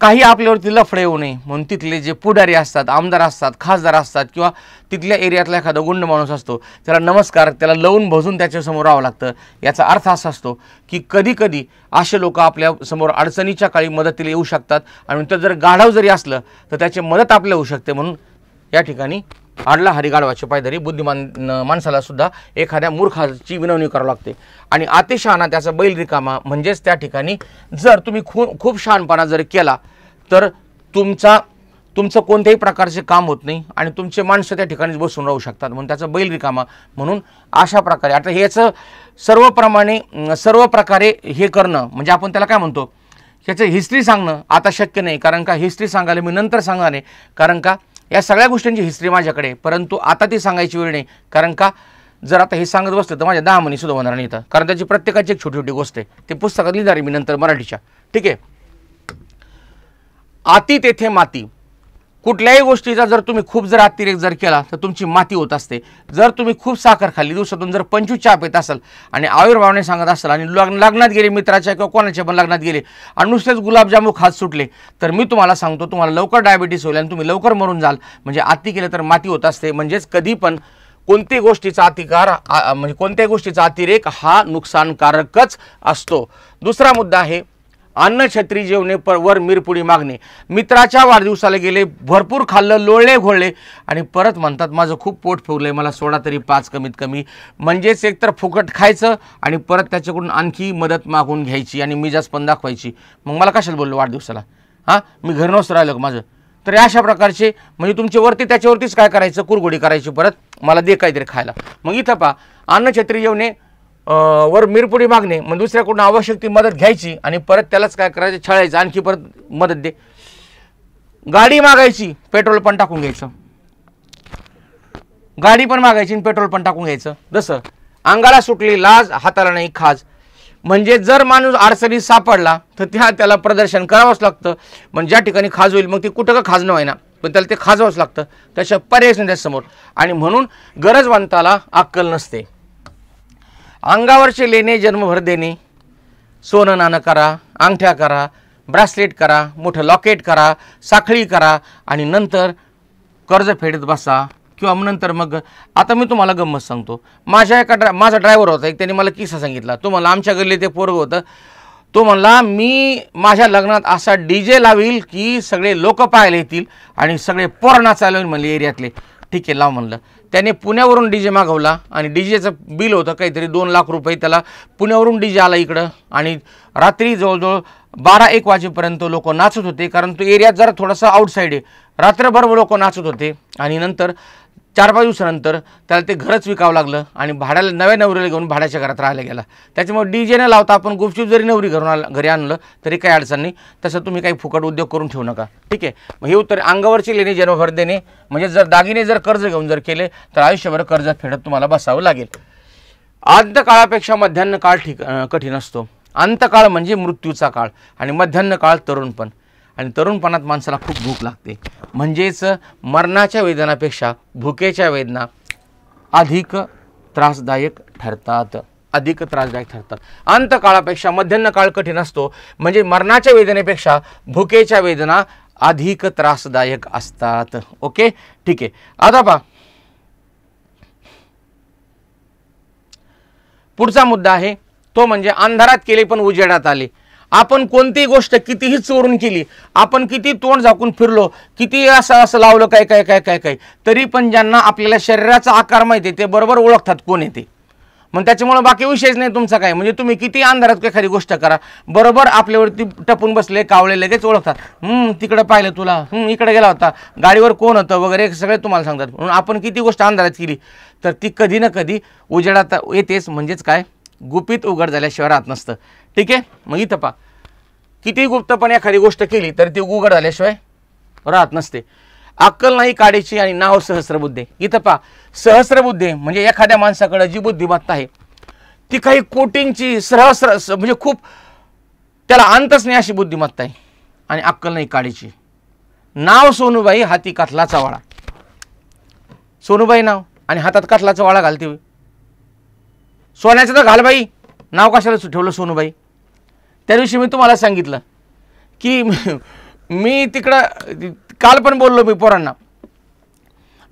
काही आपल्यावरती लफडे येऊ नये म्हणून तिथले जे पुढारी असतात आमदार असतात खासदार असतात किंवा तिथल्या एरियातला एखादा गुंड माणूस असतो त्याला नमस्कार त्याला लवून भजून त्याच्यासमोर राहावं लागतं याचा अर्थ असा असतो की कधीकधी असे लोक आपल्यासमोर अडचणीच्या काळी मदतीला येऊ शकतात आणि तर जर गाढव जरी असलं तर त्याची मदत आपल्याला होऊ शकते म्हणून या ठिकाणी आडला हरिगाडवाची धरी बुद्धिमान माणसाला सुद्धा एखाद्या मूर्खाची विनवणी करावी लागते आणि अतिशहाणा त्याचा बैल रिकामा म्हणजेच त्या ठिकाणी जर तुम्ही खू खूप शहाणपणा जर केला तर तुमचा तुमचं कोणत्याही प्रकारचे काम होत नाही आणि तुमचे माणसं त्या ठिकाणी बसून राहू शकतात म्हणून त्याचा बैल रिकामा म्हणून अशा प्रकारे आता ह्याचं सर्वप्रमाणे सर्व प्रकारे हे करणं म्हणजे आपण त्याला काय म्हणतो ह्याचं हिस्ट्री सांगणं आता शक्य नाही कारण का हिस्ट्री सांगायला मी नंतर सांगणार नाही कारण का या सगळ्या गोष्टींची हिस्ट्री माझ्याकडे परंतु आता ती सांगायची वेळ नाही कारण का जर आता हे सांगत बसतं तर माझ्या दहा मनी सुद्धा होणार नाही तर कारण त्याची प्रत्येकाची एक छोटी छोटी गोष्ट आहे ते पुस्तकात लिहिणार मी नंतर मराठीच्या ठीक आहे आती तेथे माती कुठल्याही गोष्टीचा जर तुम्ही खूप जर अतिरेक जर केला तर तुमची माती होत असते जर तुम्ही खूप साखर खाल्ली दिवसातून जर पंचवीस चाप येत असाल आणि आयुर्भावाने सांगत असाल आणि लग्न लग्नात गेले मित्राच्या किंवा कोणाच्या पण लग्नात गेले आणि नुसतेच गुलाबजामू खात सुटले तर मी तुम्हाला सांगतो तुम्हाला लवकर डायबिटीस होईल आणि तुम्ही लवकर मरून जाल म्हणजे आती केलं तर माती होत असते म्हणजेच कधी पण कोणत्याही गोष्टीचा अतिकार म्हणजे कोणत्याही गोष्टीचा अतिरेक हा नुकसानकारकच असतो दुसरा मुद्दा आहे अन्नछत्री जेवणे पर वर मिरपुडी मागणे मित्राच्या वाढदिवसाला गेले भरपूर खाल्लं लोळले घोळले आणि परत म्हणतात माझं खूप पोट फिरलंय मला सोडा तरी पाच कमीत कमी म्हणजेच एकतर फुकट खायचं आणि परत त्याच्याकडून आणखी मदत मागून घ्यायची आणि मिजाज पण दाखवायची मग मला कशाला बोललो वाढदिवसाला हां मी घरनोस राहिलं राहिलो माझं तर अशा प्रकारचे म्हणजे तुमचे वरती त्याच्यावरतीच काय करायचं कुरगोडी करायची परत मला दे काहीतरी खायला मग इथं पहा अन्नछत्री जेवणे वर मिरपुडी मागणे मग दुसऱ्याकडून आवश्यक ती मदत घ्यायची आणि परत त्यालाच काय करायचं छळायचं आणखी परत मदत दे गाडी मागायची पेट्रोल पण टाकून घ्यायचं गाडी पण मागायची आणि पेट्रोल पण टाकून घ्यायचं जसं अंगाला सुटली लाज हाताला नाही खाज म्हणजे जर माणूस अडचणीत सापडला तर त्या त्याला प्रदर्शन करावंच लागतं म्हणजे ज्या ठिकाणी खाज होईल मग ती कुठं का खाजणं व्हायना पण त्याला ते खाजावंच लागतं त्याच्या पर्याय नाही त्याच्यासमोर आणि म्हणून गरजवंताला अक्कल नसते अंगावरचे लेणे जन्मभर देणे सोनं नाणं करा अंगठ्या करा ब्रासलेट करा मोठं लॉकेट करा साखळी करा आणि नंतर कर्ज फेडत बसा किंवा नंतर मग आता मी तुम्हाला गंमत सांगतो माझ्या एका ड्रा माझा ड्रायव्हर होता एक त्याने मला किस्सा सांगितला तो मला आमच्या गल्ली ते पोरग होतं तो म्हणला मी माझ्या लग्नात असा डी जे लावील की सगळे लोक पाहायला येतील आणि सगळे पोरणा चालवेल म्हणले एरियातले ठीक आहे लाव म्हणलं त्याने पुण्यावरून डी जे मागवला आणि डी जेचं बिल होतं काहीतरी दोन लाख रुपये त्याला पुण्यावरून डी जे आला इकडं आणि रात्री जवळजवळ बारा एक वाजेपर्यंत लोक नाचत होते कारण तो एरियात जरा थोडासा आउटसाईड आहे रात्रभर लोक नाचत होते आणि नंतर चार पाच दिवसानंतर त्याला ते घरच विकावं लागलं आणि भाड्याला नव्या नवरीला घेऊन भाड्याच्या घरात राहायला गेला त्याच्यामुळे डी जे न लावता आपण गुपचूप जरी नवरी घरून घरी आणलं तरी काही अडचण नाही तसं तुम्ही काही फुकट उद्योग करून ठेवू नका ठीक आहे मग हे उत्तर अंगावरची लेणी जन्मभर देणे म्हणजे जर दागिने जर कर्ज घेऊन जर केले तर आयुष्यभर कर्ज फेडत तुम्हाला बसावं लागेल अंतकाळापेक्षा मध्यान्ह काळ ठीक कठीण असतो अंतकाळ म्हणजे मृत्यूचा काळ आणि मध्यान्ह काळ तरुणपण आणि तरुणपणात माणसाला खूप भूक लागते म्हणजेच मरणाच्या वेदनापेक्षा भुकेच्या वेदना अधिक त्रासदायक ठरतात अधिक त्रासदायक ठरतात अंतकाळापेक्षा मध्यान्ह काळ कठीण असतो म्हणजे मरणाच्या वेदनेपेक्षा भुकेच्या वेदना अधिक त्रासदायक असतात ओके ठीक आहे आता पहा पुढचा मुद्दा आहे तो म्हणजे अंधारात केले पण उजेडात आले आपण कोणतीही गोष्ट कितीही चोरून केली आपण किती तोंड झाकून फिरलो किती असं असं लावलं काय काय काय काय काय तरी पण ज्यांना आपल्याला शरीराचा आकार माहिती ते बरोबर ओळखतात कोण येते मग त्याच्यामुळे बाकी विषयच नाही तुमचा काय म्हणजे तुम्ही किती अंधारात खरी गोष्ट करा बरोबर आपल्यावरती टपून बसले कावळे लगेच ओळखतात तिकडं पाहिलं तुला इकडे गेला होता गाडीवर कोण होतं वगैरे सगळे तुम्हाला सांगतात म्हणून आपण किती गोष्ट अंधारात केली तर ती कधी ना कधी उजेडात येतेच म्हणजेच काय गुपित उघड झाल्याशिवाय राहत नसतं ठीक आहे मग इथं पा किती गुप्तपणे एखादी गोष्ट केली तर ती उघड झाल्याशिवाय राहत नसते अक्कल नाही काढायची आणि नाव सहस्रबुद्धे इथं पा सहस्रबुद्धे म्हणजे एखाद्या माणसाकडे जी बुद्धिमत्ता आहे ती काही कोटींची सहस्र म्हणजे खूप त्याला अंतच नाही अशी बुद्धिमत्ता आहे आणि अक्कल नाही काढायची नाव सोनूबाई हाती कातलाचा वाळा सोनूबाई नाव आणि हातात कातलाचा वाळा घालते सोन्याचं तर घाल बाई नाव कशाला ठेवलं सोनूबाई त्या दिवशी मी तुम्हाला सांगितलं की [LAUGHS] मी तिकडं काल पण बोललो मी पोरांना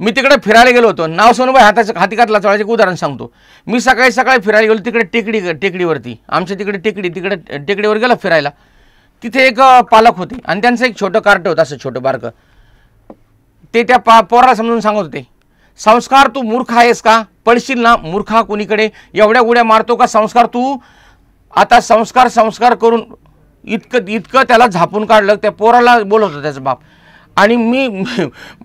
मी तिकडे फिरायला गेलो होतो नाव सोनूबाई हाताचं हाती घातला एक उदाहरण सांगतो मी सकाळी सकाळी फिरायला गेलो तिकडे टेकडी टेकडीवरती आमच्या तिकडे टेकडी तिकडे टेकडीवर गेलो फिरायला तिथे एक पालक होते आणि त्यांचं एक छोटं कार्ट होतं असं छोटं बारकं ते त्या पा पोराला समजून सांगत होते संस्कार तू मूर्ख आहेस का पडशील ना मूर्खा कुणीकडे एवढ्या उड्या मारतो का संस्कार तू आता संस्कार संस्कार करून इतकं इतकं त्याला झापून काढलं त्या पोराला बोलत होता त्याचा बाप आणि मी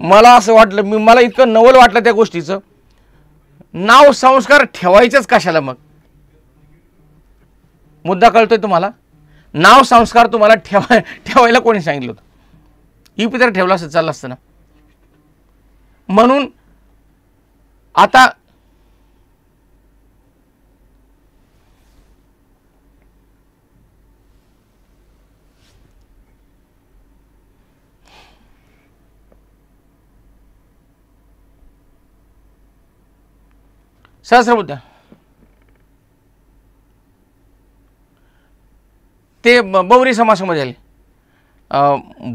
मला असं वाटलं मी मला इतकं नवल वाटलं त्या गोष्टीचं नाव संस्कार ठेवायचंच कशाला मग मुद्दा कळतोय तुम्हाला नाव संस्कार तुम्हाला ठेवाय ठेवायला कोणी सांगितलं होतं ही पितर ठेवला असं चाललं असतं ना म्हणून आता सहस्रबुद्ध ते बौरी समासामध्ये आले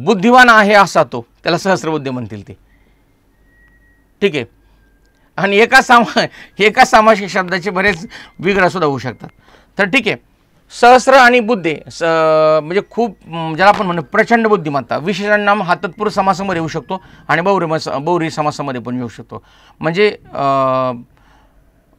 बुद्धिवान आहे असा तो त्याला सहस्रबुद्धी म्हणतील ते ठीक आहे आणि एका सामा [LAUGHS] एका सामासिक शब्दाचे बरेच सुद्धा होऊ शकतात तर ठीक आहे सहस्र आणि बुद्धे स म्हणजे खूप ज्याला आपण म्हणू प्रचंड बुद्धिमत्ता विशेषण नाम हा तत्पुरुष समासामध्ये येऊ शकतो आणि बौरी बौरी समासामध्ये पण येऊ शकतो म्हणजे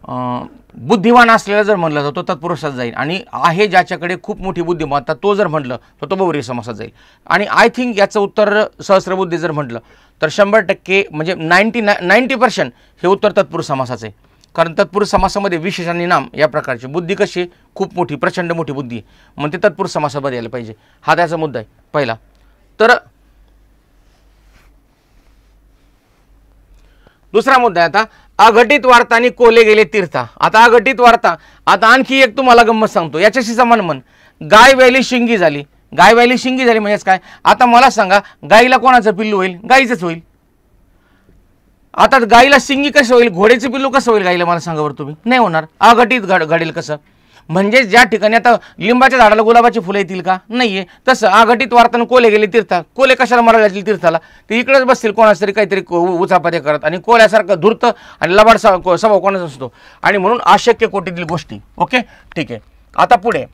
बुद्धिमान असलेला जर म्हटलं तर तो तत्पुरुषात जाईल आणि आहे ज्याच्याकडे खूप मोठी बुद्धिमत्ता तो जर म्हटलं तर तो बौरी समासात जाईल आणि आय थिंक याचं उत्तर सहस्रबुद्धी जर म्हटलं तर शंभर टक्के म्हणजे नाईन्टी नाय नाईन्टी पर्सेंट हे उत्तर तत्पुरुष समासाचं आहे कारण तत्पुरुष समासामध्ये विशेष आणि नाम या प्रकारची बुद्धी कशी खूप मोठी प्रचंड मोठी बुद्धी मग ते तत्पुरुष समासामध्ये यायला पाहिजे हा त्याचा मुद्दा आहे पहिला तर दुसरा मुद्दा आहे आता अघटित वार्ता आणि कोले गेले तीर्था आता अघटित वार्ता आता आणखी एक तुम्हाला गंमत सांगतो याच्याशी समान मन गाय व्यायली शिंगी झाली गाय व्हायली शिंगी झाली म्हणजेच काय आता मला सांगा गाईला कोणाचं पिल्लू होईल गाईचंच होईल आता गाईला शिंगी कसं होईल घोड्याचं पिल्लू कसं होईल गाईला मला सांगा बरं तुम्ही नाही होणार अघटित घड घडेल कसं म्हणजे ज्या ठिकाणी आता लिंबाच्या झाडाला गुलाबाची फुलं येतील का नाहीये तसं आघटित वार्तान कोले गेले तीर्था कोले कशाला मरायला जातील तीर्थाला ते इकडेच बसतील कोणाच तरी काहीतरी उचापात्या करत आणि कोल्यासारखं धूर्त आणि लबाड स्वभाव कोणाच असतो आणि म्हणून अशक्य कोटीतील गोष्टी ओके ठीक आहे आता पुढे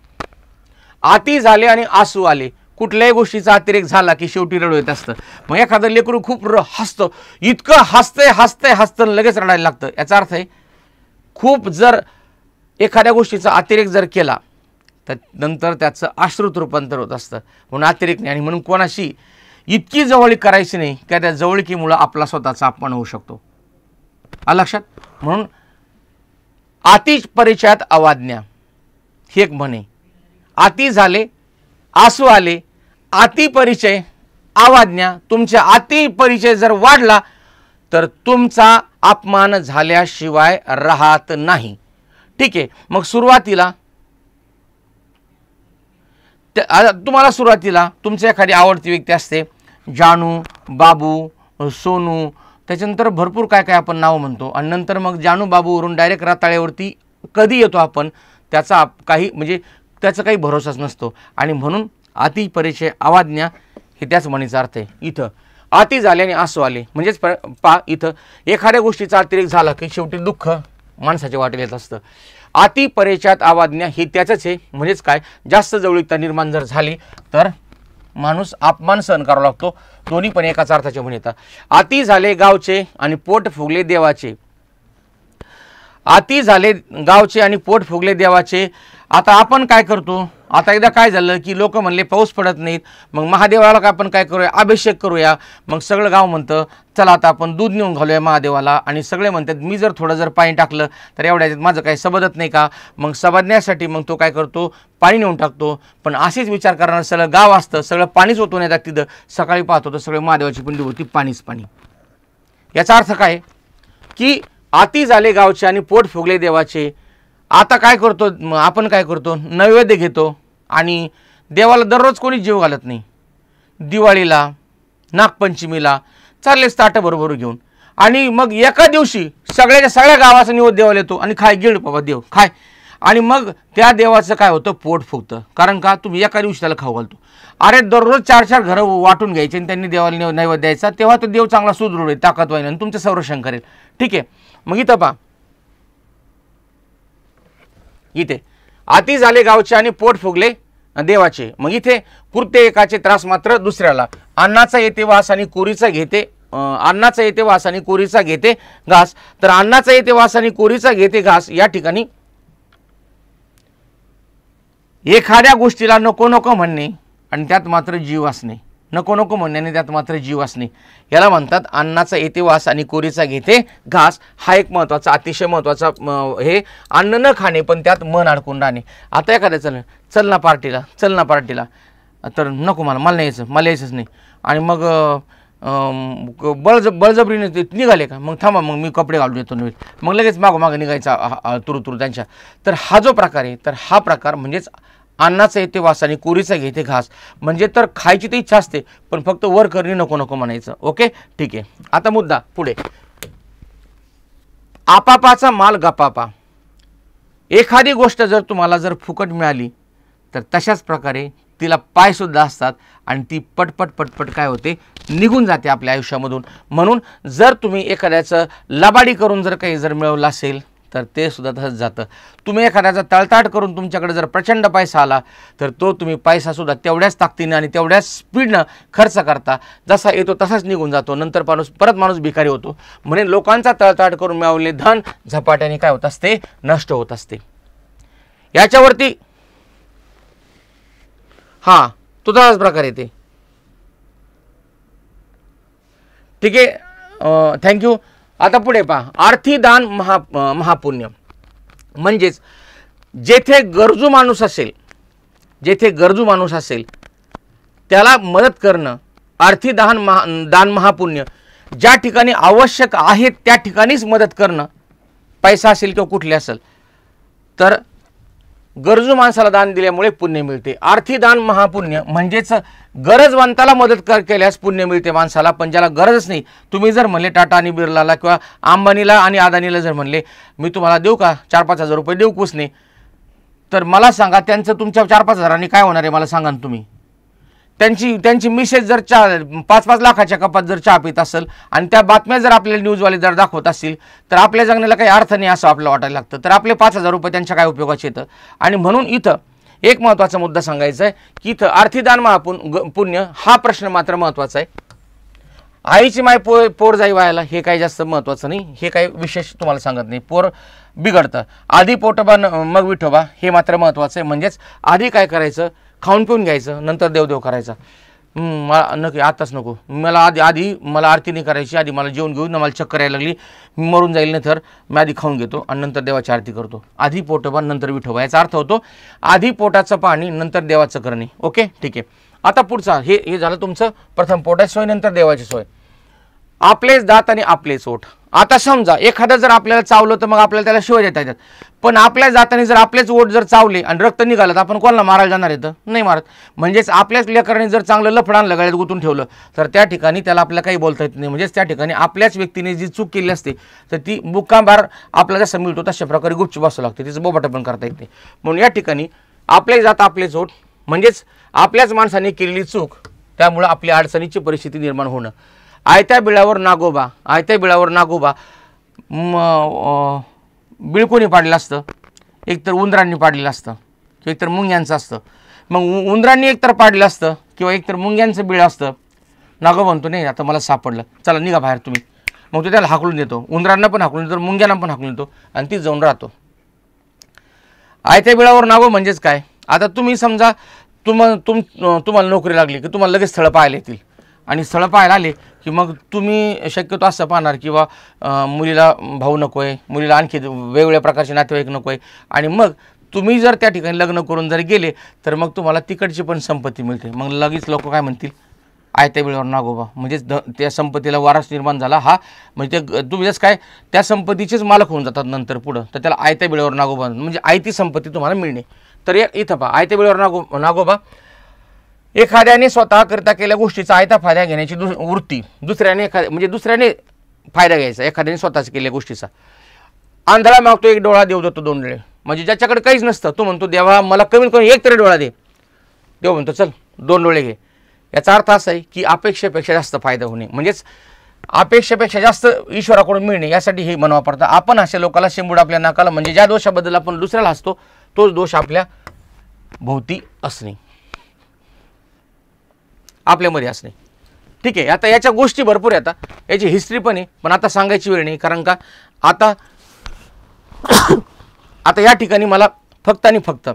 आती झाले आणि आसू आले कुठल्याही गोष्टीचा अतिरेक झाला की शेवटी रडू येत असतं मग एखादं लेकरू खूप र हसतं इतकं हसतंय हसतंय हसतं लगेच रडायला लागतं याचा अर्थ आहे खूप जर एखाद्या गोष्टीचा अतिरेक जर केला तर नंतर त्याचं आश्रुत रूपांतर होत असतं म्हणून अतिरेक नाही आणि म्हणून कोणाशी इतकी जवळीक करायची नाही की त्या जवळकीमुळं आपला स्वतःचा अपमान होऊ शकतो आ लक्षात म्हणून आतिश परिचयात अवाज्ञा ही एक म्हणे आती झाले आसू आले आती परिचय आवाज्ञा तुमच्या आती परिचय जर वाढला तर तुमचा अपमान झाल्याशिवाय राहत नाही ठीक आहे मग सुरुवातीला तुम्हाला सुरुवातीला तुमची एखादी आवडती व्यक्ती असते जानू बाबू सोनू त्याच्यानंतर भरपूर काय काय आपण नावं म्हणतो आणि नंतर मग जानू बाबूवरून डायरेक्ट राताळ्यावरती कधी येतो आपण त्याचा आप काही म्हणजे त्याचा काही भरोसाच नसतो आणि म्हणून अति परिचय आवाज्ञा हे त्याच म्हणीचा अर्थ आहे इथं अति झाले आणि आसू आले म्हणजेच पा इथं एखाद्या गोष्टीचा अतिरेक झाला की शेवटी दुःख माणसाच्या वाटेल येत असतं अति आवाज्ञा हे त्याचंच आहे म्हणजेच काय जास्त जवळिकता निर्माण जर झाली तर माणूस अपमान सहन करावा लागतो दोन्ही पण एकाच अर्थाचे म्हणता येतात अति झाले गावचे आणि पोट फुगले देवाचे अति झाले गावचे आणि पोट फुगले देवाचे आता आपण काय करतो आता एकदा काय झालं की लोक म्हणले पाऊस पडत नाहीत मग महादेवाला काय आपण काय करूया अभिषेक करूया मग सगळं गाव म्हणतं चला आता आपण दूध नेऊन घालूया महादेवाला आणि सगळे म्हणतात मी जर थोडं जर पाणी टाकलं तर एवढ्यात माझं काही सबदत नाही का मग सबदण्यासाठी मग तो काय करतो पाणी नेऊन टाकतो पण असेच विचार करणारं सगळं गाव असतं सगळं पाणीच होतो नाही तिथं सकाळी पाहतो तर सगळे महादेवाची पिंडी होती पाणीच पाणी याचा अर्थ काय की आती झाले गावचे आणि पोट फुगले देवाचे आता काय करतो आपण काय करतो नैवेद्य घेतो आणि देवाला दररोज कोणी जीव घालत नाही दिवाळीला नागपंचमीला चाललेस ताटबरोबर बरोबर घेऊन आणि मग एका दिवशी सगळ्याच्या सगळ्या गावाचा निवड देवाला येतो आणि खाय गिळ बाबा देव खाय आणि मग त्या देवाचं काय होतं पोट फुगतं कारण का तुम्ही एका दिवशी त्याला खाऊ घालतो अरे दररोज चार चार घरं वाटून घ्यायचे आणि त्यांनी देवाला नैवेद्य द्यायचा तेव्हा तो देव चांगला सुदृढ आहे ताकद व्हायला आणि तुमचं संरक्षण करेल ठीक आहे मग इथं पा इथे आती झाले गावचे आणि पोट फुगले देवाचे मग इथे पुरते एकाचे त्रास मात्र दुसऱ्याला अन्नाचा येते वास आणि कोरीचा घेते अन्नाचा येते वास आणि कोरीचा घेते घास तर अन्नाचा येते वास आणि कोरीचा घेते घास या ठिकाणी एखाद्या गोष्टीला नको नको म्हणणे आणि त्यात मात्र जीव असणे नको नको म्हणण्याने त्यात मात्र जीव असणे याला म्हणतात अन्नाचा येते वास आणि कोरीचा घेते घास हा एक महत्त्वाचा अतिशय महत्त्वाचा हे अन्न न खाणे पण त्यात मन अडकून राहणे आता एखाद्या चल चल ना पार्टीला चल ना पार्टीला तर नको मला मला नाही यायचं मला यायचंच नाही आणि मग बळज बळजबरीने निघाले का मग थांबा मग मी कपडे घालून येतो नवीन मग लगेच मागोमागं निघायचा तुरु तुरु त्यांच्या तर हा जो प्रकार आहे तर हा प्रकार म्हणजेच अन्नाचं येते वास आणि कोरीचा घेते घास म्हणजे तर खायची तर इच्छा असते पण फक्त वर करणे नको नको म्हणायचं ओके ठीक आहे आता मुद्दा पुढे आपापाचा माल गपापा एखादी गोष्ट जर तुम्हाला जर फुकट मिळाली तर तशाच प्रकारे तिला पायसुद्धा असतात आणि ती पटपट पटपट काय होते निघून जाते आपल्या आयुष्यामधून म्हणून जर तुम्ही एखाद्याचं लबाडी करून जर काही जर मिळवलं असेल तर ते सुद्धा तसंच जातं तुम्ही एखाद्याचा तळताट करून तुमच्याकडे जर प्रचंड पैसा आला तर तो तुम्ही पैसासुद्धा तेवढ्याच ताकदीनं आणि तेवढ्याच स्पीडनं खर्च करता जसा येतो तसाच निघून जातो नंतर माणूस परत माणूस भिकारी होतो म्हणजे लोकांचा तळताट करून मिळवले धन झपाट्याने काय होत असते नष्ट होत असते याच्यावरती हां तो तसाच प्रकार येते ठीक आहे थँक्यू आता पुढे पहा आर्थी दान महा महापुण्य म्हणजेच जेथे गरजू माणूस असेल जेथे गरजू माणूस असेल त्याला मदत करणं आर्थी दान महा दान महापुण्य ज्या ठिकाणी आवश्यक आहे त्या ठिकाणीच मदत करणं पैसा असेल किंवा कुठले असेल तर गरजू माणसाला दान दिल्यामुळे पुण्य मिळते आर्थिक दान महापुण्य म्हणजेच गरजवंताला मदत कर केल्यास पुण्य मिळते माणसाला पण ज्याला गरजच नाही तुम्ही जर म्हणले टाटा आणि बिर्लाला किंवा अंबानीला आणि अदानीला जर म्हणले मी तुम्हाला देऊ का चार पाच हजार रुपये देऊ नाही तर मला सांगा त्यांचं तुमच्या चार पाच हजारांनी काय होणार आहे मला सांगा तुम्ही त्यांची त्यांची मिसेज जर चहा पाच पाच लाखाच्या कपात जर चहा पित असेल आणि त्या बातम्या जर आपल्याला न्यूजवाले जर दाखवत असतील तर आपल्या जगण्याला काही अर्थ नाही असं आपल्याला वाटायला लागतं तर आपले पाच हजार रुपये त्यांच्या काय उपयोगाचे येतं आणि म्हणून इथं एक महत्त्वाचा मुद्दा सांगायचा आहे की इथं दान महापुण पुण्य हा प्रश्न मात्र महत्त्वाचा आहे आईची माय पो पोर जाई व्हायला हे काही जास्त महत्त्वाचं नाही हे काही विशेष तुम्हाला सांगत नाही पोर बिघडतं आधी पोटबा न मग विठोबा हे मात्र महत्त्वाचं आहे म्हणजेच आधी काय करायचं खाऊन पिऊन घ्यायचं नंतर देवदेव करायचा मला नक्की आताच नको मला आधी आधी मला आरती नाही करायची आधी मला जेवण घेऊन मला चक्कर यायला लागली मी मरून जाईल नाही तर मी आधी खाऊन घेतो आणि नंतर देवाची आरती करतो आधी पोटोबा नंतर विठोबा याचा अर्थ होतो आधी पोटाचं पाणी नंतर देवाचं करणे ओके ठीक आहे आता पुढचा हे हे झालं तुमचं प्रथम पोटाची सोय नंतर देवाची सोय आपलेच दात आणि आपलेच ओठ आता समजा एखादं जर आपल्याला चावलं तर मग आपल्याला त्याला शिव देता येतात पण आपल्या जाताने जर आपलेच ओठ जर चावले आणि रक्त निघालं तर आपण कोणाला मारायला जाणार येतं नाही मारत म्हणजेच आपल्याच लेकराने जर चांगलं लफड आणलं गळ्यात गुंतून ठेवलं तर त्या ठिकाणी त्याला आपल्याला काही बोलता येत नाही म्हणजेच त्या ठिकाणी आपल्याच व्यक्तीने जी चूक केली असते तर ती मुक्कामभार आपल्याला जसं मिळतो तशा प्रकारे गुपची बसावं लागते तिचं बोबाटा पण करता येत नाही म्हणून या ठिकाणी आपले जात आपलेच ओठ म्हणजेच आपल्याच माणसाने केलेली चूक त्यामुळं आपल्या अडचणीची परिस्थिती निर्माण होणं आयत्या बिळावर नागोबा आयत्या बिळावर नागोबा बिळ कोणी पाडलं असतं एकतर उंदरांनी पाडलेलं असतं किंवा एकतर मुंग्यांचं असतं मग उंदरांनी एकतर पाडलं असतं किंवा एकतर मुंग्यांचं बिळ असतं नागो म्हणतो नाही आता मला सापडलं चला निघा बाहेर तुम्ही मग तो त्याला हाकलून देतो उंदरांना पण हाकलून देतो मुंग्यांना पण हाकलून देतो आणि ती जाऊन राहतो आयत्या बिळावर नागो म्हणजेच काय आता तुम्ही समजा तुम तुम तुम्हाला नोकरी लागली की तुम्हाला लगेच स्थळं पाहायला येतील आणि स्थळं पाहायला आले की मग तुम्ही शक्यतो असं पाहणार किंवा मुलीला भाऊ नको आहे मुलीला आणखी वेगवेगळ्या प्रकारचे नातेवाईक नको आहे आणि मग तुम्ही जर त्या ठिकाणी लग्न करून जर गेले तर मग तुम्हाला तिकडची पण संपत्ती मिळते मग लगेच लोक काय म्हणतील आयत्या वेळेवर नागोबा म्हणजेच त्या संपत्तीला वारस निर्माण झाला हा म्हणजे ते तुम्हीच काय त्या संपत्तीचेच मालक होऊन जातात नंतर पुढं तर त्याला आयत्या वेळेवर नागोबा म्हणजे आयती संपत्ती तुम्हाला मिळणे तर इथं पहा आयत्या वेळेवर नागो नागोबा एखाद्याने स्वतःकरिता केल्या गोष्टीचा आयता फायदा घेण्याची दुस वृत्ती दुसऱ्याने एखाद्या म्हणजे दुसऱ्याने फायदा घ्यायचा एखाद्याने स्वतःच केल्या गोष्टीचा आंधळा मागतो एक डोळा देऊ देतो दोन डोळे म्हणजे ज्याच्याकडे काहीच नसतं तो म्हणतो देवा मला कमीत कमी एक तरी डोळा दे देव म्हणतो चल दोन डोळे घे याचा अर्थ असा आहे की अपेक्षेपेक्षा जास्त फायदा होणे म्हणजेच अपेक्षेपेक्षा जास्त ईश्वराकडून मिळणे यासाठी हे मन वापरता आपण अशा लोकाला शेंबूड आपल्या नाकाला म्हणजे ज्या दोषाबद्दल आपण दुसऱ्याला असतो तोच दोष आपल्या भोवती असणे आपल्यामध्ये असणे ठीक आहे आता याच्या गोष्टी भरपूर आहे आता याची हिस्ट्री पण आहे पण आता सांगायची वेळ नाही कारण का आता [COUGHS] आता या ठिकाणी मला फक्त आणि फक्त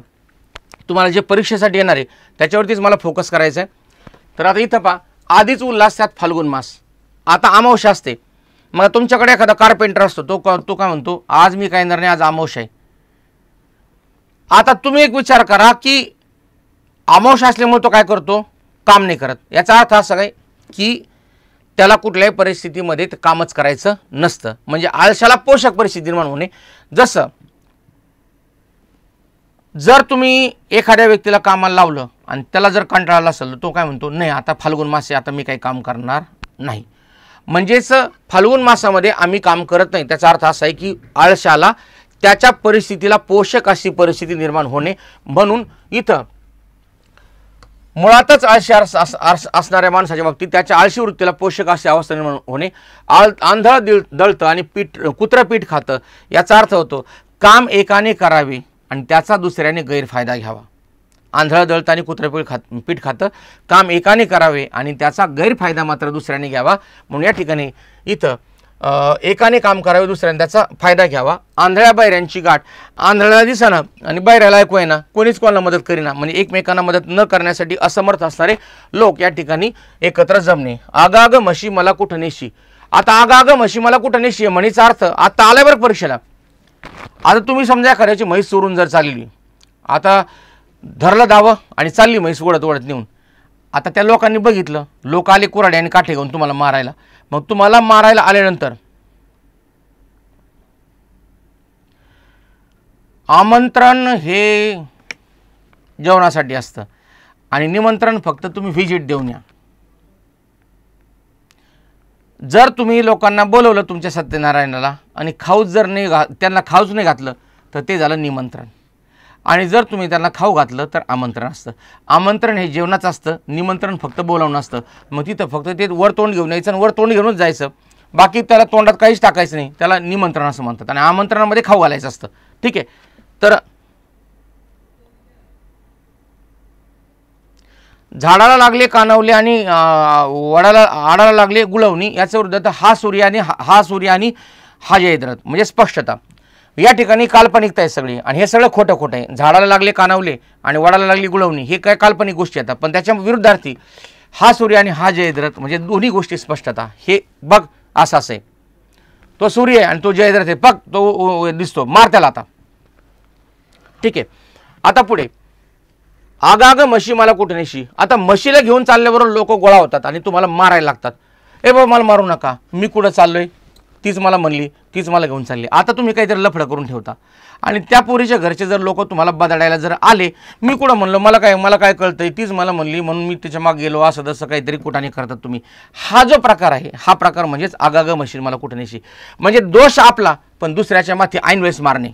तुम्हाला जे परीक्षेसाठी येणार आहे त्याच्यावरतीच मला फोकस करायचं आहे तर आता इथं पहा आधीच उल्हास त्यात फाल्गुन मास आता अमावश्य असते मग तुमच्याकडे एखादा कार्पेंटर असतो तो तो काय म्हणतो आज मी काय येणार नाही आज अमावश आहे आता तुम्ही एक विचार करा की अमावश असल्यामुळे तो काय करतो काम नाही करत याचा अर्थ असा काय की त्याला कुठल्याही परिस्थितीमध्ये ते कामच करायचं नसतं म्हणजे आळशाला पोषक परिस्थिती निर्माण होणे जसं जर तुम्ही एखाद्या व्यक्तीला कामाला लावलं आणि त्याला जर कंटाळला असेल तो काय म्हणतो नाही आता फाल्गुन मासे आता मी काही काम करणार नाही म्हणजेच फाल्गुन मासामध्ये आम्ही काम करत नाही त्याचा अर्थ असा आहे की आळशाला त्याच्या परिस्थितीला पोषक अशी परिस्थिती निर्माण होणे म्हणून इथं मुळातच आळशी असणाऱ्या माणसाच्या बाबतीत त्याच्या आळशी वृत्तीला पोषक अशी अवस्था निर्माण होणे आळ आंधळ दिळ दळतं आणि पीठ कुत्रपीठ पीठ खातं याचा अर्थ होतो काम एकाने करावे आणि त्याचा दुसऱ्याने गैरफायदा घ्यावा आंधळं दळतं आणि कुत्रपीठ पीठ खात पीठ खातं काम एकाने करावे आणि त्याचा गैरफायदा मात्र दुसऱ्याने घ्यावा म्हणून या ठिकाणी इथं एकाने काम करावे दुसऱ्याने त्याचा फायदा घ्यावा आंधळ्या बायऱ्यांची गाठ आंधळ्याला दिसाना आणि बायऱ्याला ऐकू येणार कोणीच कोणाला मदत करीना म्हणजे एकमेकांना मदत न करण्यासाठी असमर्थ असणारे लोक या ठिकाणी एकत्र जमणे आगाग म्हशी मला कुठं नेशी आता आगाग म्हशी मला कुठं नेशी म्हणीचा अर्थ आता बरं परीक्षेला आता तुम्ही समजा खऱ्याची म्हैस चोरून जर चालली आता धरलं दावं आणि चालली म्हैस ओढत ओढत नेऊन आता त्या लोकांनी बघितलं लोक आले कुराडे आणि काठे घेऊन तुम्हाला मारायला मग तुम्हाला मारायला आल्यानंतर आमंत्रण हे जेवणासाठी असतं आणि निमंत्रण फक्त तुम्ही व्हिजिट देऊन या जर तुम्ही लोकांना बोलवलं तुमच्या सत्यनारायणाला आणि खाऊच जर नाही घा त्यांना खाऊच नाही घातलं तर ते झालं निमंत्रण आणि जर तुम्ही त्यांना खाऊ घातलं तर आमंत्रण असतं आमंत्रण हे जेवणाचं असतं निमंत्रण फक्त बोलावणं असतं मग तिथं फक्त ते वर तोंड घेऊन यायचं आणि वर तोंड घेऊनच जायचं बाकी त्याला तोंडात काहीच टाकायचं नाही त्याला निमंत्रण असं म्हणतात आणि आमंत्रणामध्ये खाऊ घालायचं असतं ठीक आहे तर झाडाला लागले कानवले आणि वडाला आडाला लागले गुळवणी याचं वृद्ध हा सूर्य आणि हा सूर्य आणि हा जयद्रथ म्हणजे स्पष्टता या ठिकाणी काल्पनिकता आहे सगळी आणि हे सगळं खोटं खोटं आहे झाडाला लागले कानावले आणि वडाला लागली गुळवणी हे काय काल्पनिक गोष्टी येतात पण त्याच्या विरुद्धार्थी हा सूर्य आणि हा जयद्रथ म्हणजे दोन्ही गोष्टी स्पष्टता हे बघ असं आहे तो सूर्य आहे आणि तो जयद्रथ आहे बघ तो दिसतो मार त्याला आता ठीक आहे आता पुढे आगाग म्हशी मला कुठे नेशी आता म्हशीला घेऊन चालल्याबरोबर लोक गोळा होतात आणि तुम्हाला मारायला लागतात ए बाबा मला मारू नका मी कुठं चाललोय तीच मला म्हणली तीच मला घेऊन चालली आता तुम्ही काहीतरी लफडं करून ठेवता आणि त्या पोरीच्या घरचे जर लोक तुम्हाला बदडायला जर आले मी कुठं म्हणलो मला काय मला काय कळतंय तीच मला म्हणली म्हणून मी त्याच्या मागे गेलो असं तसं काहीतरी कुठाने करतात तुम्ही हा जो प्रकार आहे हा प्रकार म्हणजेच आगाग मशीन मला कुठनेशी म्हणजे दोष आपला पण दुसऱ्याच्या माथी ऐनवेळेस मारणे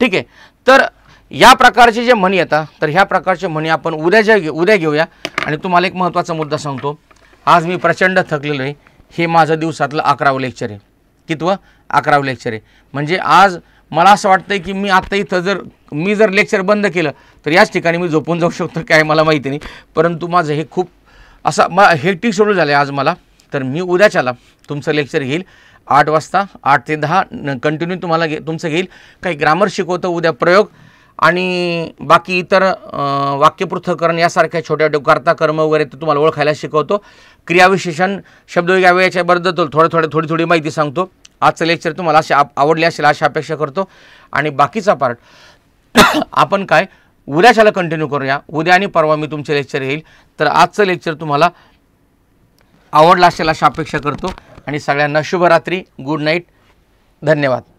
ठीक आहे तर या प्रकारचे जे म्हणी येतात तर ह्या प्रकारचे म्हणी आपण उद्या ज्या उद्या घेऊया आणि तुम्हाला एक महत्त्वाचा मुद्दा सांगतो आज मी प्रचंड थकलेलो आहे हे माझं दिवसातलं अकरावं लेक्चर आहे कितवं अकरावं लेक्चर आहे म्हणजे आज मला असं वाटतं की मी आत्ता इथं जर मी जर लेक्चर बंद केलं तर याच ठिकाणी मी झोपून जाऊ शकतो काय मला माहिती नाही परंतु माझं हे खूप असा म हेक्टिक शेड्यूल झालं आहे आज मला तर मी उद्याच्याला तुमचं लेक्चर घेईल आठ वाजता आठ ते दहा कंटिन्यू तुम्हाला घे तुमचं घेईल काही ग्रामर शिकवतं उद्या प्रयोग आणि बाकी इतर वाक्यपृथकरण यासारख्या छोट्या कर्ता कर्म वगैरे ते तुम्हाला ओळखायला शिकवतो क्रियाविशेषण शब्द यावेळेच्याबद्दल थोडे थोडे थोडी थोडी माहिती सांगतो आजचं लेक्चर तुम्हाला असे आवडले असेल अशी अपेक्षा करतो आणि बाकीचा पार्ट [COUGHS] आपण काय उद्याच्याला कंटिन्यू करूया उद्या आणि परवा मी तुमचे लेक्चर येईल तर आजचं लेक्चर तुम्हाला आवडलं असेल अशी अपेक्षा करतो आणि सगळ्यांना शुभरात्री गुड नाईट धन्यवाद